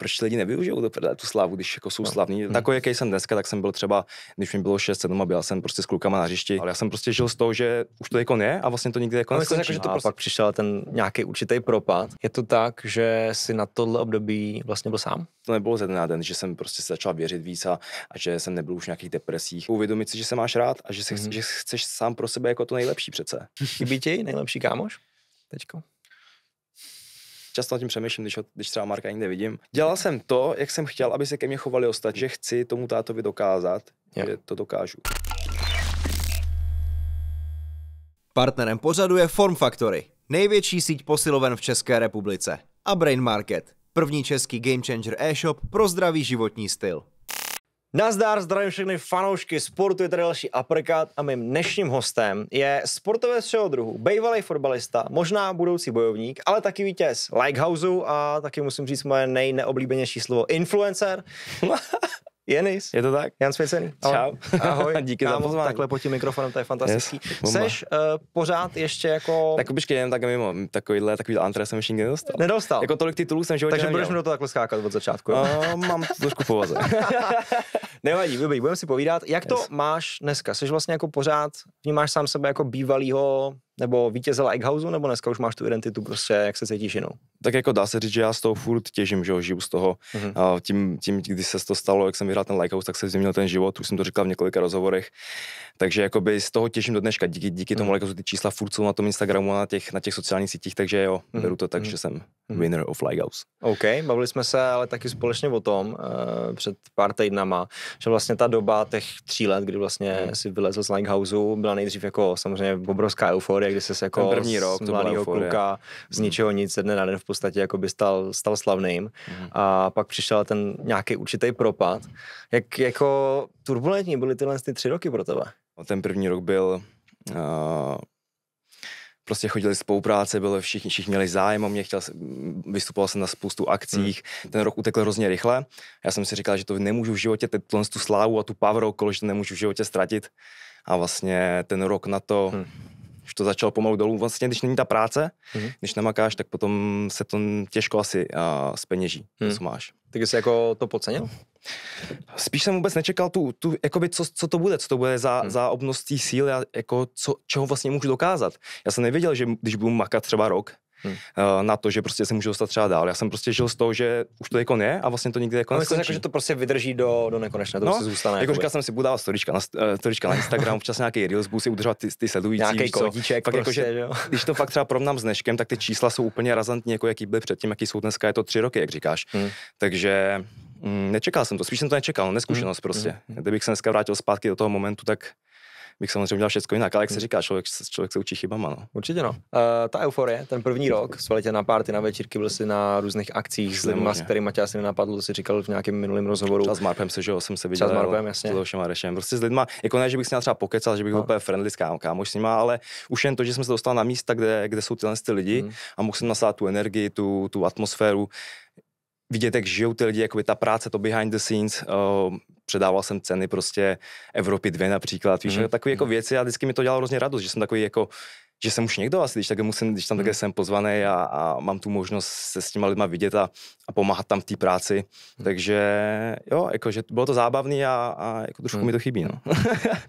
proč lidi nevyužijou to, tu slávu, když jako jsou no. slavní. Hmm. Takový, jaký jsem dneska, tak jsem byl třeba, když mi bylo 6, 7 a byl jsem prostě s klukama na hřišti, ale já jsem prostě žil z toho, že už to jako ne a vlastně to nikdy jako no, jako, že to a prostě... pak přišel ten nějaký určitý propad. Je to tak, že si na tohle období vlastně byl sám? To nebylo ze dne na den, že jsem prostě začal věřit víc a, a že jsem nebyl už v nějakých depresích. Uvědomit si, že se máš rád a že, si, hmm. že chceš sám pro sebe jako to nejlepší přece. Chybí ti nejlepší kámoš? Teďko často nad tím přemýšlím, když, ho, když třeba Marka nikde vidím. Dělal jsem to, jak jsem chtěl, aby se ke mně chovali ostatní, že chci tomu tátovi dokázat, yeah. že to dokážu. Partnerem pořadu je Form Factory, největší síť posiloven v České republice a Brain Market, první český game changer e-shop pro zdravý životní styl. Nazdar, zdravím všechny fanoušky sportu, je tady další aprikát a mým dnešním hostem je sportovec všeho druhu, bývalý fotbalista, možná budoucí bojovník, ale taky vítěz Likehouse a taky musím říct moje nejneoblíbenější slovo influencer. Jenis. Je to tak? Jan Svěcený. Čau. Ahoj. Díky Kámo, za pozvání. Takhle pod tím mikrofonem, to je fantastický. Yes, Seš uh, pořád ještě jako... Tak počkej, jen tak mimo, takovýhle, takový antre jsem ještě nedostal. Nedostal. Jako tolik titulů jsem životě Takže neměl. budeš mi do toho takhle skákat od začátku. Uh, mám trošku povaze. Nevadí, dobrý, budeme si povídat. Jak yes. to máš dneska? Seš vlastně jako pořád, vnímáš sám sebe jako bývalýho nebo vítězila Egghausu, nebo dneska už máš tu identitu prostě, jak se cítíš jinou? Tak jako dá se říct, že já z toho furt těžím, že jo, žiju z toho. Mm-hmm. tím, tím, když se to stalo, jak jsem vyhrál ten Lighthouse, tak se změnil ten život, už jsem to říkal v několika rozhovorech. Takže jakoby z toho těším do dneška. Díky, díky tomu, mm. jsou ty čísla furt jsou na tom Instagramu a na těch, na těch sociálních sítích, takže jo, mm. beru to tak, mm. že jsem mhm. winner of Lighthouse. OK, bavili jsme se ale taky společně o tom uh, před pár týdnama, že vlastně ta doba těch tří let, kdy vlastně mm. si vylezl z houseu, byla nejdřív jako samozřejmě obrovská euforie, kdy jsi se jako Ten první rok, z mladého kluka z mhm. ničeho nic, ze dne na den v podstatě jako by stal, stal slavným. Mm. A pak přišel ten nějaký určitý propad. Jak jako turbulentní byly tyhle ty tři roky pro tebe? No, ten první rok byl, uh, prostě chodili spolupráce, byli všichni, všichni měli zájem o mě, chtěl, vystupoval jsem na spoustu akcích, hmm. ten rok utekl hrozně rychle. Já jsem si říkal, že to nemůžu v životě, tuhle tu slávu a tu power okolo, že to nemůžu v životě ztratit. A vlastně ten rok na to, hmm už to začalo pomalu dolů. Vlastně, když není ta práce, mm-hmm. když nemakáš, tak potom se to těžko asi uh, speněží, mm. co máš. Takže jsi jako to podcenil? Spíš jsem vůbec nečekal tu, tu jakoby co, co to bude, co to bude za, hmm. za obnost té síly a jako co, čeho vlastně můžu dokázat. Já jsem nevěděl, že když budu makat třeba rok, hmm. Eh, na to, že prostě se můžu dostat třeba dál. Já jsem prostě žil z toho, že už to jako ne a vlastně to nikdy jako no, jako, že to prostě vydrží do, do nekonečna, to no, prostě zůstane. Jako říkal jsem si, budu dávat storička na, eh, storička na Instagram, občas nějaký reels, budu si udržovat ty, ty sledující. Nějaký kodíček jako, prostě, jako, že, jo? když to fakt třeba porovnám s dneškem, tak ty čísla jsou úplně razantní, jako jaký byly předtím, jaký jsou dneska, je to tři roky, jak říkáš. Hmm. Takže mm, nečekal jsem to, spíš jsem to nečekal, no, hmm. neskušenost mm. prostě. Mm. Kdybych se dneska vrátil zpátky do toho momentu, tak bych samozřejmě dělal všechno jinak, ale jak se hmm. říká, člověk, člověk se učí chybama. No. Určitě no. Uh, ta euforie, ten první rok, svali tě na párty, na večírky, byl jsi na různých akcích s lidmi, s kterými tě asi nenapadlo, to si říkal v nějakém minulém rozhovoru. Třeba s Marpem se, že jo, jsem se viděl. Třeba s Marpem, jasně. S Marešem. Prostě s lidma, jako ne, že bych s ním třeba pokecal, že bych byl no. úplně friendly s kám, kámoš s nima, ale už jen to, že jsem se dostal na místa, kde, kde jsou tyhle ty lidi hmm. a mohl jsem nasát tu energii, tu, tu atmosféru, vidět, jak žijou ty lidi, jakoby ta práce, to behind the scenes, uh, předával jsem ceny prostě Evropy 2 například, víš, mm. takové jako, jako mhm. věci a vždycky mi to dělalo hrozně radost, že jsem takový jako že jsem už někdo asi, když, tak musím, když tam mhm. také jsem pozvaný a, a, mám tu možnost se s těma lidma vidět a, a pomáhat tam v té práci. Hmm. Takže jo, jako, že bylo to zábavný a, a jako trošku hmm. mi to chybí. No. Mhm.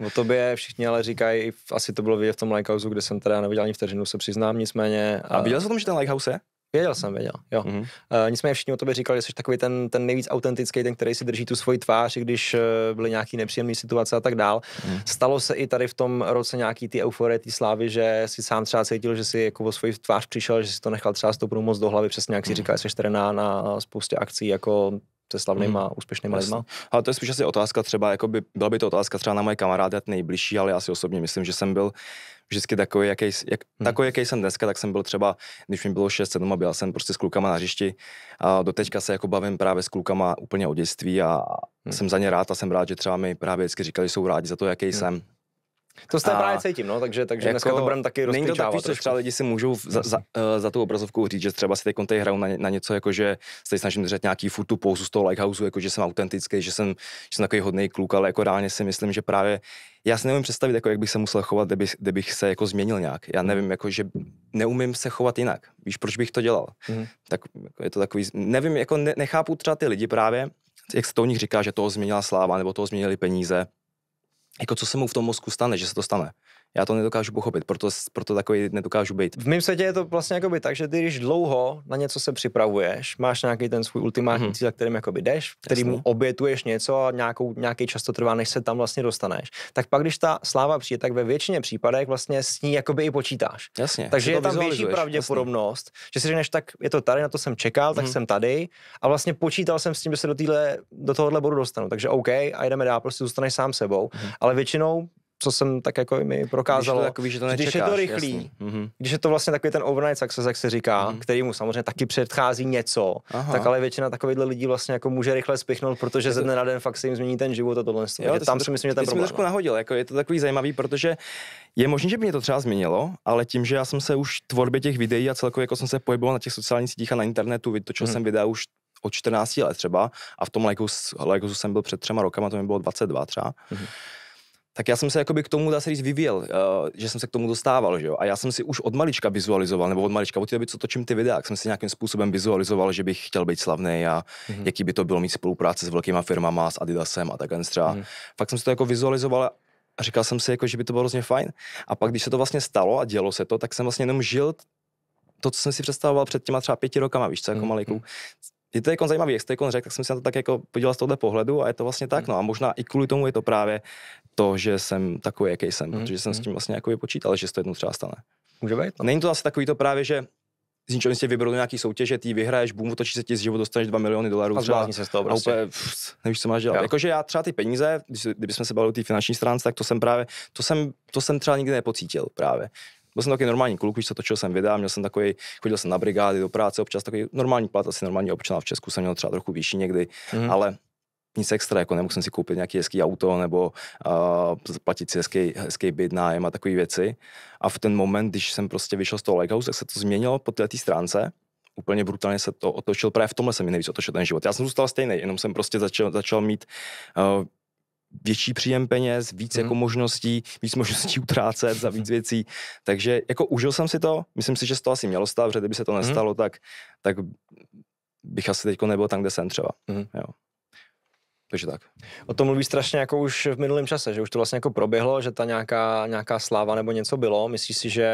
o tobě všichni ale říkají, asi to bylo vidět v tom Lighthouse, kde jsem teda neviděl ani vteřinu, se přiznám, nicméně. A, a viděl jsi o tom, že ten Lighthouse je? Věděl jsem, věděl, jo. Mm-hmm. Uh, nicméně všichni o tobě říkali, že jsi takový ten, ten nejvíc autentický, ten, který si drží tu svoji tvář, když uh, byly nějaký nepříjemné situace a tak dál. Mm. Stalo se i tady v tom roce nějaký ty euforie, ty slávy, že si sám třeba cítil, že si jako o svoji tvář přišel, že si to nechal třeba stoupnout moc do hlavy, přesně jak si mm. říkal, jsi tady na, na spoustě akcí, jako se slavnýma, mm. úspěšnýma Jasně. lidma. Ale to je spíš asi otázka třeba, by, byla by to otázka třeba na moje kamarády nejbližší, ale já si osobně myslím, že jsem byl vždycky takový, jaký, jak, hmm. takový, jaký jsem dneska, tak jsem byl třeba, když mi bylo 6, 7 a byl jsem prostě s klukama na hřišti. A doteďka se jako bavím právě s klukama úplně o dětství a hmm. jsem za ně rád a jsem rád, že třeba mi právě vždycky říkali, že jsou rádi za to, jaký hmm. jsem. To se právě cítím, no, takže, takže jako, dneska to budeme taky Není to tak, že třeba lidi si můžou za, za, eh, za, tu obrazovku říct, že třeba si teď hrajou na, na, něco, jako že se snažím držet nějaký futu pouzu z toho lighthouse, jako že jsem autentický, že jsem, že jsem takový hodný kluk, ale jako reálně si myslím, že právě já si neumím představit, jako jak bych se musel chovat, kdyby, kdybych se jako změnil nějak. Já nevím, jako, že neumím se chovat jinak. Víš, proč bych to dělal? Mm. Tak jako je to takový, nevím, jako ne, nechápu třeba ty lidi právě, jak se to o nich říká, že toho změnila sláva, nebo toho změnili peníze jako co se mu v tom mozku stane, že se to stane. Já to nedokážu pochopit, proto, proto takový nedokážu být. V mém světě je to vlastně jakoby tak, že ty, když dlouho na něco se připravuješ, máš nějaký ten svůj ultimátní mm-hmm. cíl, za kterým jakoby jdeš, kterým Jasně. obětuješ něco a nějakou, nějaký čas to trvá, než se tam vlastně dostaneš. Tak pak, když ta sláva přijde, tak ve většině případech vlastně s ní jakoby i počítáš. Jasně, Takže je tam větší pravděpodobnost, jasně. že si řekneš, tak je to tady, na to jsem čekal, tak mm-hmm. jsem tady a vlastně počítal jsem s tím, že se do, týhle, do tohohle bodu dostanu. Takže OK, a jdeme dál, prostě zůstaneš sám sebou. Mm-hmm. Ale většinou co jsem tak jako mi prokázalo. Když, takový, že to nečekáš, když je to rychlý, jasný. Mm-hmm. Mhm. když je to vlastně takový ten overnight success, jak se říká, mm. který mu samozřejmě taky předchází něco, Aha. tak ale většina takových lidí vlastně jako může rychle spěchnout, protože to... ze dne na den fakt se jim změní ten život a tohle. Jo, tam si myslím, že ten problém. trošku no. nahodil, jako je to takový zajímavý, protože je možné, že by mě to třeba změnilo, ale tím, že já jsem se už tvorbě těch videí a celkově jako jsem se pohyboval na těch sociálních sítích a na internetu, vytočil mm. jsem videa už od 14 let třeba a v tom Lajkusu jsem byl před třema rokama, to mi bylo 22 třeba, mm-hmm tak já jsem se jakoby k tomu, dá se říct, vyvíjel, uh, že jsem se k tomu dostával, že jo. A já jsem si už od malička vizualizoval, nebo od malička, od té doby, co točím ty videa, jsem si nějakým způsobem vizualizoval, že bych chtěl být slavný a mm-hmm. jaký by to bylo mít spolupráce s velkýma firmama, s Adidasem a takhle třeba. Mm-hmm. Fakt jsem si to jako vizualizoval a říkal jsem si, jako, že by to bylo hrozně fajn. A pak, když se to vlastně stalo a dělo se to, tak jsem vlastně jenom žil to, co jsem si představoval před těma třeba pěti rokama, víš co, jako mm-hmm. malý kluk. Mhm je to jako zajímavý, jak jste jako řekl, tak jsem se na to tak jako podíval z tohohle pohledu a je to vlastně tak, hmm. no a možná i kvůli tomu je to právě to, že jsem takový, jaký jsem, hmm, protože jsem s hmm. tím vlastně jako vypočítal, že se to jednou třeba stane. Může být. No. Není to asi takový to právě, že z ničeho si vyberou nějaký soutěže, ty vyhraješ, boom, otočí se ti z život, dostaneš 2 miliony dolarů. A třeba, se z toho prostě. úplně, nevíš, co máš dělat. Jakože já třeba ty peníze, kdybychom se bavili o té finanční stránce, tak to jsem právě, to jsem, to jsem třeba nikdy nepocítil právě. Byl jsem takový normální kluk, když se točil jsem videa, měl jsem takový, chodil jsem na brigády do práce, občas takový normální plat, asi normální občan v Česku jsem měl třeba trochu vyšší někdy, mm-hmm. ale nic extra, jako nemohl jsem si koupit nějaký hezký auto nebo uh, zaplatit si hezký, hezký byt, nájem a takové věci. A v ten moment, když jsem prostě vyšel z toho Lighthouse, tak se to změnilo po této stránce, úplně brutálně se to otočil, právě v tomhle se mi nejvíc otočil ten život. Já jsem zůstal stejný, jenom jsem prostě začal, začal mít uh, větší příjem peněz, víc hmm. jako mhm. možností, víc možností utrácet za víc věcí. Takže jako užil jsem si to, myslím si, že to asi mělo stát, protože kdyby se to mhm. nestalo, hmm. tak, tak bych asi teď nebyl tam, kde jsem třeba. Hmm. Jo. Takže tak. O tom mluví strašně jako už v minulém čase, že už to vlastně jako proběhlo, že ta nějaká, nějaká sláva nebo něco bylo. Myslíš si, že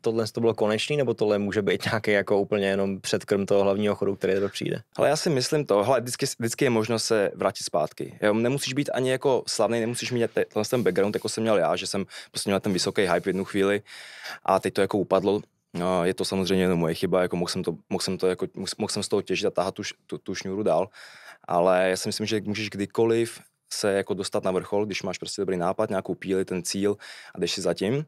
tohle to bylo konečný, nebo tohle může být nějaký jako úplně jenom předkrm toho hlavního chodu, který to přijde? Ale já si myslím to, hele, vždycky, vždycky je možno se vrátit zpátky. Jo, nemusíš být ani jako slavný, nemusíš mít ten, ten background, jako jsem měl já, že jsem prostě měl ten vysoký hype v jednu chvíli a teď to jako upadlo. No, je to samozřejmě jenom moje chyba, jako mohl jsem, to, mohl jsem, to, jako, mohl, mohl jsem z toho těžit a tahat tu, tu, tu šňůru dál ale já si myslím, že můžeš kdykoliv se jako dostat na vrchol, když máš prostě dobrý nápad, nějakou píli, ten cíl a jdeš si tím.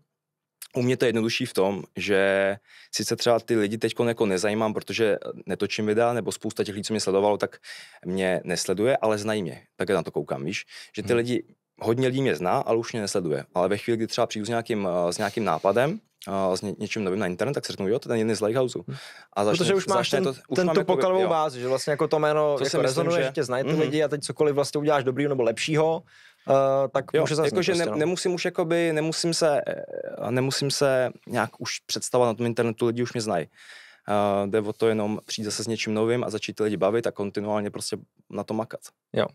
U mě to je jednodušší v tom, že sice třeba ty lidi teď jako nezajímám, protože netočím videa, nebo spousta těch lidí, co mě sledovalo, tak mě nesleduje, ale znají mě. Tak já na to koukám, víš? Že ty hmm. lidi hodně lidí mě zná, ale už mě nesleduje. Ale ve chvíli, kdy třeba přijdu s nějakým, eh, s nějakým nápadem, eh, s ně, něčím novým na internet, tak se řeknu, jo, to je jeden z Lighthouse. Hmm. A začne, Protože už máš ten, to, už ten tu jako, poklanovou bázi, že vlastně jako to jméno jako rezonuje, že... že tě znají ty mm-hmm. lidi a teď cokoliv vlastně uděláš dobrýho nebo lepšího, Uh, tak jo, může zaznít. Jakože prostě, ne, no. nemusím už jakoby, nemusím se, nemusím se nějak už představovat na tom internetu, lidi už mě znají. Uh, jde o to jenom přijít zase s něčím novým a začít ty lidi bavit a kontinuálně prostě na to makat. Jo.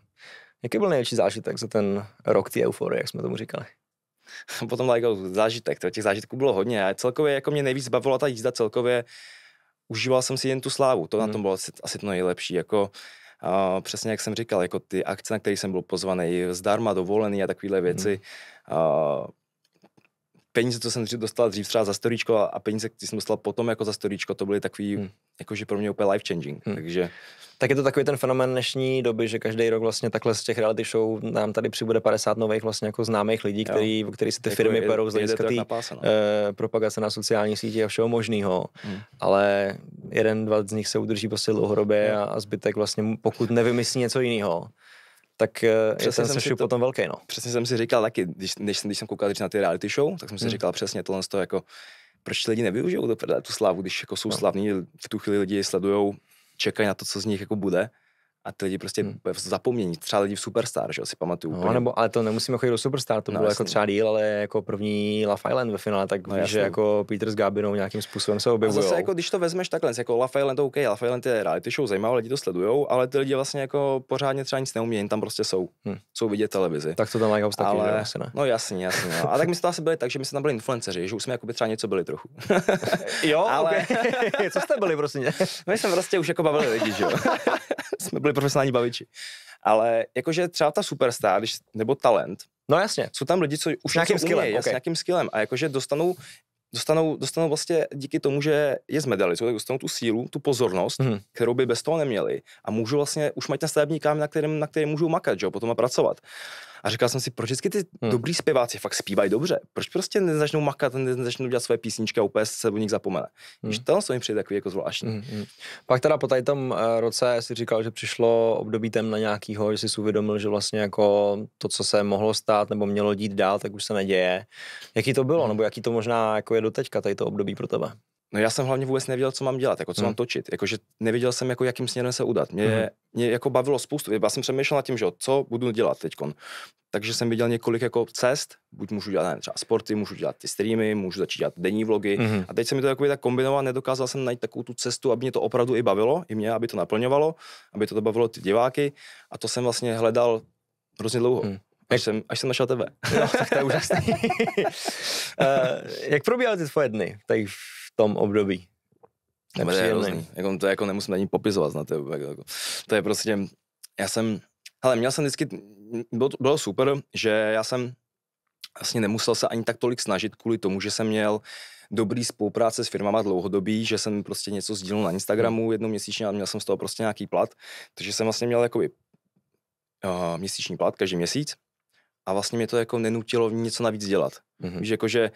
Jaký byl největší zážitek za ten rok ty euforie, jak jsme tomu říkali? Potom jako zážitek, to těch zážitků bylo hodně a celkově jako mě nejvíc bavila ta jízda celkově, užíval jsem si jen tu slávu, to hmm. na mhm. tom bylo asi, asi to nejlepší, jako a přesně jak jsem říkal, jako ty akce, na které jsem byl pozvaný, zdarma dovolený a takovéhle mhm. věci. Hmm. A peníze, co jsem dostal dřív třeba za storíčko a peníze, které jsem dostal potom jako za storíčko, to byly takový, hmm. jakože pro mě úplně life changing, hmm. takže... Tak je to takový ten fenomen dnešní doby, že každý rok vlastně takhle z těch reality show nám tady přibude 50 nových vlastně jako známých lidí, který, který si ty jako firmy perou z hlediska té no. eh, propagace na sociální síti a všeho možného. Hmm. Ale jeden, dva z nich se udrží prostě dlouhodobě hmm. a, a zbytek vlastně, pokud nevymyslí něco jiného, tak eh, přesně je ten show to, potom velký, no. Přesně jsem si říkal taky, když, než, jsem, když jsem koukal když na ty reality show, tak jsem si hmm. říkal přesně tohle z toho, jako, proč lidi nevyužijou tu slávu, když jako jsou no. slavní, v tu chvíli lidi sledujou, čekají na to, co z nich jako bude a ty lidi prostě hmm. zapomnění, třeba lidi v Superstar, že si pamatuju. No, úplně. nebo, ale to nemusíme chodit do Superstar, to no, bylo jasný. jako třeba díl, ale jako první Love Island ve finále, tak no, víš, že jako Peter s Gabinou nějakým způsobem se objevují. A zase jako když to vezmeš takhle, jako Love Island, to OK, Love Island je reality show, zajímavé, lidi to sledují, ale ty lidi vlastně jako pořádně třeba nic neumějí, tam prostě jsou, hmm. jsou vidět televizi. Tak to tam mají taky, ale... asi ne? No jasně, jasně. No. A tak my jsme to asi byli tak, že my jsme tam byli influenceři, že už jsme jako by třeba něco byli trochu. jo, ale... Co jste byli prostě? my jsme prostě už jako bavili lidi, že jo. jsme byli byli profesionální baviči. Ale jakože třeba ta superstar, když, nebo talent, No jasně. Jsou tam lidi, co už nějakým skillem, umějí, okay. s nějakým skillem a jakože dostanou dostanou, dostanou vlastně díky tomu, že je z medalizu, tak dostanou tu sílu, tu pozornost, hmm. kterou by bez toho neměli a můžou vlastně, už mají ten stavební kámen, na kterém, na kterém můžou makat, že jo, potom a pracovat. A říkal jsem si, proč vždycky ty hmm. dobrý zpěváci fakt zpívají dobře? Proč prostě nezačnou makat, nezačnou dělat své písničky a úplně se o nich zapomene? Hmm. Když to se jim přijde takový jako zvláštní. Hmm, hmm. Pak teda po tady tom eh, roce si říkal, že přišlo období tem na nějakýho, že jsi uvědomil, že vlastně jako to, co se mohlo stát nebo mělo dít dál, tak už se neděje. Jaký to bylo, hmm. nebo jaký to možná jako je doteďka tady to období pro tebe? No já jsem hlavně vůbec nevěděl, co mám dělat, jako co hmm. mám točit. Jakože nevěděl jsem, jako jakým směrem se udat. Mě, hmm. mě jako bavilo spoustu, já jsem přemýšlel nad tím, že co budu dělat teď. Takže jsem viděl několik jako cest, buď můžu dělat nevím, třeba sporty, můžu dělat ty streamy, můžu začít dělat denní vlogy. Mm-hmm. A teď se mi to jako tak kombinoval, nedokázal jsem najít takovou tu cestu, aby mě to opravdu i bavilo, i mě, aby to naplňovalo, aby to bavilo ty diváky. A to jsem vlastně hledal hrozně dlouho. Mm. Až, jsem, až jsem našel tebe. No, tak to je úžasný. uh, jak probíhaly ty tvoje dny? Tady tom období. jako, to jako nemusím ani popisovat, to, jako, jako, to je prostě, já jsem, hele, měl jsem vždycky, bylo, bylo super, že já jsem vlastně nemusel se ani tak tolik snažit kvůli tomu, že jsem měl dobrý spolupráce s firmama dlouhodobý, že jsem prostě něco sdílel na Instagramu jednou měsíčně a měl jsem z toho prostě nějaký plat, takže jsem vlastně měl jakoby uh, měsíční plat každý měsíc a vlastně mě to jako nenutilo něco navíc dělat. Mm-hmm. Víš, jakože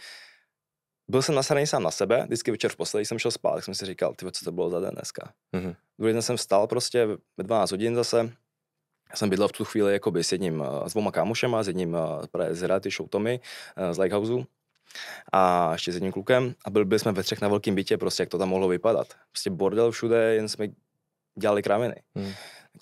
byl jsem nasraný sám na sebe, vždycky večer v poslední jsem šel spát, tak jsem si říkal, ty co to bylo za den dneska. Mm-hmm. Druhý den jsem vstal prostě ve 12 hodin zase, já jsem bydlel v tu chvíli jakoby s jedním, eh, s dvouma kámošema, s jedním eh, právě z reality show Tommy, eh, z Lighthouse a ještě s jedním klukem a byli, byli jsme ve třech na velkém bytě, prostě jak to tam mohlo vypadat. Prostě bordel všude, jen jsme dělali kraviny. Hmm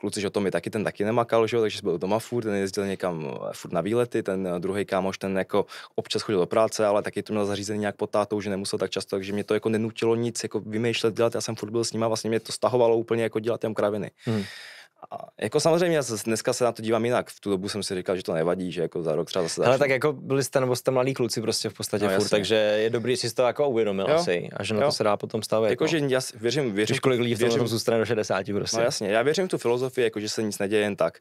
kluci, že o tom je taky, ten taky nemakal, že? takže byl doma furt, ten jezdil někam eh, furt na výlety, ten eh, druhý kámoš, ten jako občas chodil do práce, ale taky to měl zařízení nějak pod tátou, že nemusel tak často, takže mě to jako nenutilo nic jako vymýšlet, dělat, já jsem furt byl s a vlastně mě to stahovalo úplně jako dělat těm kraviny. Hmm. A jako samozřejmě, dneska se na to dívám jinak. V tu dobu jsem si říkal, že to nevadí, že jako za rok třeba zase Ale tak jako byli jste nebo jste mladí kluci prostě v podstatě no, furt, takže je dobrý, že jsi to jako uvědomil jo. asi a že na jo. to se dá potom stavět. Jako, jako. já věřím, věřím. kolik lidí v tom, věřím, zůstane do 60 prostě. No jasně, já věřím tu filozofii, jako že se nic neděje jen tak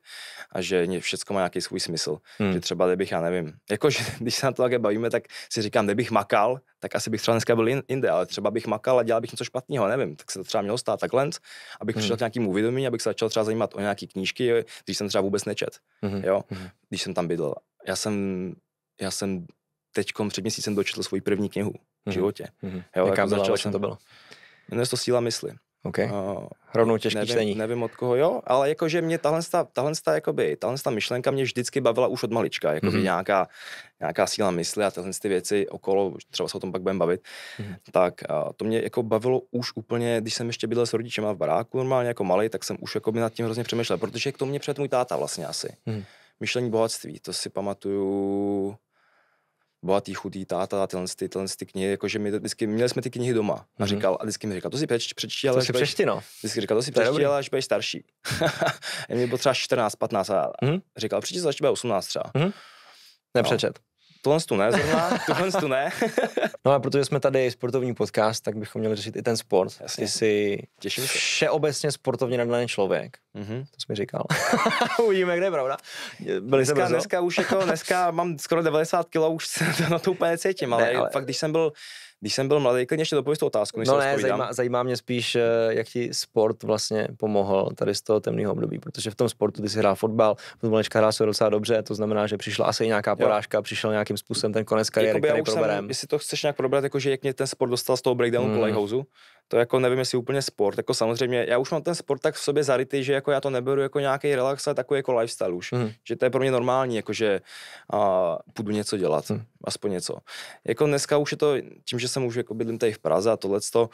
a že všechno má nějaký svůj smysl. Hmm. Že třeba, kdybych, já nevím, jako, že když se na to také bavíme, tak si říkám, kdybych makal, tak asi bych třeba dneska byl jinde, ale třeba bych makal a dělal bych něco špatného, nevím, tak se to třeba mělo stát takhle, abych hmm. přišel k nějakým uvědomění, abych se začal třeba zajímat o nějaké knížky, když jsem třeba vůbec nečet, hmm. jo, mhm. když jsem tam bydlel. Já jsem, já jsem teďkom před měsícem dočetl svoji první knihu v mhm, životě. Hmm. Jo, Jaká jako byla, začal vlastně jsem, to bylo? Jmenuje to Síla mysli. Okay. Uh, Rovnou těžký nevím, čtení. Nevím od koho, jo, ale jakože mě tahle, tahle, jakoby, tahle myšlenka mě vždycky bavila už od malička, jakoby mm-hmm. nějaká, nějaká síla mysli a tyhle ty věci okolo, třeba se o tom pak budeme bavit, mm-hmm. tak uh, to mě jako bavilo už úplně, když jsem ještě bydlel s rodičema v baráku normálně jako malý, tak jsem už jakoby nad tím hrozně přemýšlel, protože k tomu mě před můj táta vlastně asi. Mm-hmm. Myšlení bohatství, to si pamatuju bohatý, chudý táta a tyhle, ty, tyhle ty knihy, jakože my vždycky, měli jsme ty knihy doma mhm. a říkal, a vždycky mi říkal, to si přeč, přečti, ale... To si přečti, no. Vždycky říkal, to si přečti, ale až budeš starší. a mě bylo třeba 14, 15 a mm-hmm. říkal, přečti, až bude 18 třeba. Mm-hmm. Nepřečet. No. Tohle tu ne zrovna, tohle tu ne. no a protože jsme tady sportovní podcast, tak bychom měli řešit i ten sport. Jasně. Ty jsi Těším se. všeobecně sportovně nadaný člověk. Mm-hmm. To jsi mi říkal. Uvidíme, kde je pravda. Byli dneska, dneska už jako, dneska mám skoro 90 kilo už se na to úplně cítím, ale, ne, ale fakt, když jsem byl když jsem byl mladý, klidně ještě dopověď tu otázku, No ne, zajímá, zajímá, mě spíš, eh, jak ti sport vlastně pomohl tady z toho temného období, protože v tom sportu ty jsi hrál fotbal, fotbalečka hrál se docela dobře, to znamená, že přišla asi nějaká porážka, jo. přišel nějakým způsobem ten konec kariéry, Jakoby, který proberem. Jestli to chceš nějak probrat, jakože jak mě ten sport dostal z toho breakdownu hmm. playhouse, to jako nevím, jestli úplně sport, jako samozřejmě, já už mám ten sport tak v sobě zarytý, že jako já to neberu jako nějaký relax, ale takový jako lifestyle už, mm. že to je pro mě normální, jakože a, půjdu něco dělat. Mm aspoň něco. Jako dneska už je to, tím, že jsem už jako bydlím tady v Praze a tohle, uh,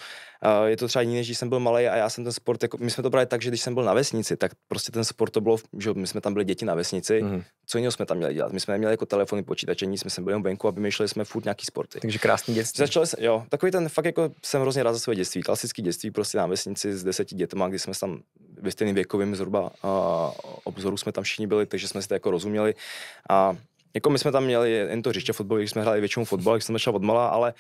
je to třeba jiný, než když jsem byl malý a já jsem ten sport, jako, my jsme to brali tak, že když jsem byl na vesnici, tak prostě ten sport to bylo, že my jsme tam byli děti na vesnici, mm. co jiného jsme tam měli dělat? My jsme neměli jako telefony, počítače, nic, jsme byli venku a vymýšleli jsme furt nějaký sporty. Takže krásný dětství. Začali jsme, jo, takový ten fakt jako jsem hrozně rád za své dětství, klasický dětství prostě na vesnici s deseti dětmi, kdy jsme tam ve stejným věkovým zhruba uh, obzoru jsme tam všichni byli, takže jsme si to jako rozuměli a jako my jsme tam měli jen to hřiště fotbal, jsme hráli většinou fotbal, jak jsem začal od malá, ale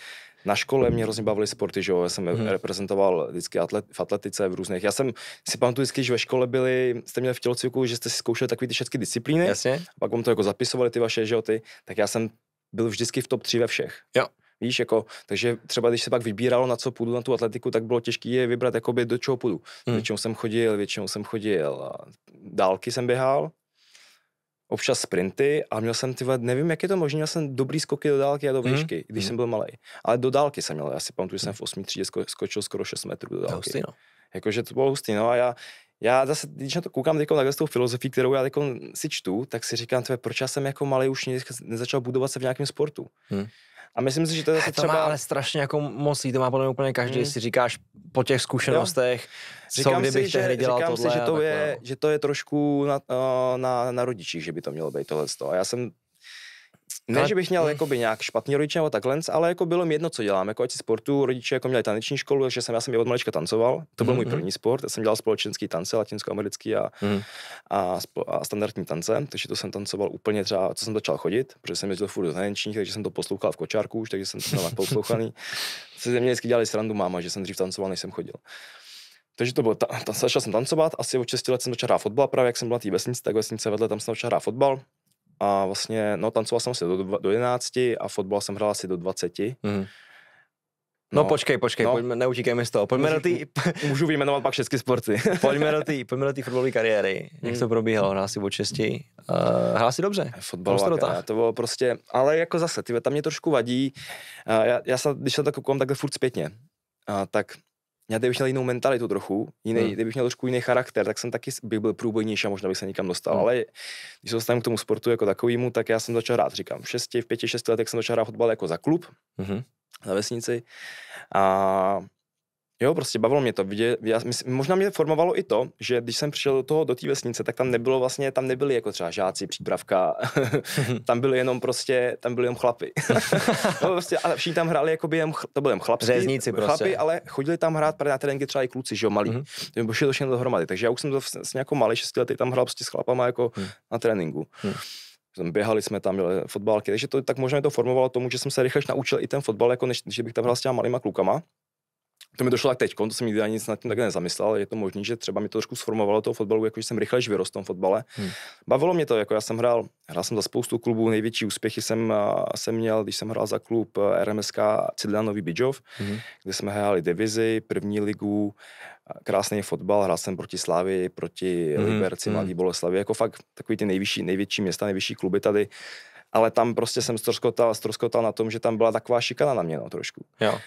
na škole mě hrozně bavily sporty, že jo. Já jsem hmm. reprezentoval vždycky atlet, v atletice, v různých. Já jsem si pamatuju vždycky, že ve škole byli, jste měli v tělocviku, že jste si zkoušeli takové ty všechny disciplíny. Jasně. Pak vám to jako zapisovali ty vaše, že jo, ty. Tak já jsem byl vždycky v top 3 ve všech. Jo. Víš, jako, takže třeba když se pak vybíralo, na co půjdu na tu atletiku, tak bylo těžké je vybrat, jakoby, do čeho půjdu. Hmm. Většinou jsem chodil, většinou jsem chodil dálky jsem běhal, občas sprinty a měl jsem ty nevím, jak je to možné, měl jsem dobrý skoky do dálky a do mhm. výšky, mm. když mm. jsem byl malý. Ale do dálky jsem měl, já si pamatuju, že jsem v 8. třídě sko- skočil skoro 6 metrů do dálky. Hustý, no. Jakože to bylo hustý, no a já, já zase, když na to koukám teď takhle s tou filozofií, kterou já teď si čtu, tak si říkám, tvé, proč já jsem jako malý už nezačal budovat se v nějakém sportu. Hmm. A myslím si, že to je zase to třeba... má ale strašně jako moc to má podle mě úplně každý, hmm. si říkáš po těch zkušenostech, jo. Říkám co kdybych si, tehdy že, dělal říkám Si, že, to je, no. že to je trošku na, eh, na, na rodičích, že by to mělo být tohle. A já jsem ne, ale... že bych měl hmm. jakoby nějak špatný rodiče nebo takhle, ale jako bylo mi jedno, co dělám. Jako ať si sportu, rodiče jako měli taneční školu, takže jsem, já jsem je od malička tancoval. To byl hmm. můj mhm, první mhm. sport. Já jsem dělal společenský tance, latinskoamerický a, hmm. a, a, standardní tance, takže to jsem tancoval úplně třeba, co jsem začal chodit, protože jsem jezdil furt do tanečních, takže jsem to poslouchal v kočárku už, takže jsem to měl poslouchaný. Se ze mě vždycky dělali srandu máma, že jsem dřív tancoval, než jsem chodil. Takže to bylo, ta, ta, začal jsem tancovat, asi od 6 let jsem začal hrát fotbal, právě jak jsem byl na té vesnici, tak vesnice vedle, tam jsem začal hrát fotbal. A vlastně, no tancoval jsem asi do, do 11 a fotbal jsem hrál asi do 20. Mm. No, no počkej, počkej, no. pojďme, mi z toho. Pojďme můžu, do tý... můžu vyjmenovat pak všechny sporty. pojďme do té pojďme do tý fotbalové kariéry. Jak to hmm. probíhalo? Hrál si od šesti? Uh, hrál si dobře? Fotbalová To, to bylo prostě... Ale jako zase, ty, tam mě trošku vadí. Uh, já, já se, když se tak koukám takhle furt zpětně, uh, tak já kdybych měl jinou mentalitu trochu, jiný, hmm. kdybych měl trošku jiný charakter, tak jsem taky bych byl průbojnější a možná bych se nikam dostal. Hmm. Ale když se dostanu k tomu sportu jako takovému, tak já jsem začal rád, říkám, v 6, v 5, 6 letech jsem začal hrát fotbal jako za klub, hmm. na vesnici. A Jo, prostě bavilo mě to. Vidě, já, myslím, možná mě formovalo i to, že když jsem přišel do toho, do té vesnice, tak tam nebylo vlastně, tam nebyli jako třeba žáci, přípravka, mhm. tam byli jenom prostě, tam byli jenom chlapy. no, prostě, ale všichni tam hráli jako by jenom, to byly jenom chlapci, Řezníci prostě. chlapy, ale chodili tam hrát právě na tréninky třeba i kluci, že jo, malí. Mm-hmm. To by všechno dohromady. Takže já už jsem to s nějakou malý šestiletý tam hrál prostě s chlapama jako mm. na tréninku. Mm běhali jsme tam, měli fotbalky, takže to tak možná to formovalo tomu, že jsem se rychle naučil i ten fotbal, jako než, než bych tam hrál s těma malýma klukama to mi došlo tak teď, to jsem nikdy ani nad tím takhle nezamyslel, je to možné, že třeba mi to trošku sformovalo toho fotbalu, jakože jsem rychlejší vyrostl v tom fotbale. Hmm. Bavilo mě to, jako já jsem hrál, hrál jsem za spoustu klubů, největší úspěchy jsem, jsem měl, když jsem hrál za klub eh, RMSK Cidlanový Bidžov, hmm. kde jsme hráli divizi, první ligu, krásný fotbal, hrál jsem proti Slávy, proti hmm. Liberci, Mladý hmm. Boleslavi, jako fakt takový ty nejvyšší, největší města, nejvyšší kluby tady ale tam prostě jsem stroskotal, stroskotal na tom, že tam byla taková šikana na mě no, trošku. Jo.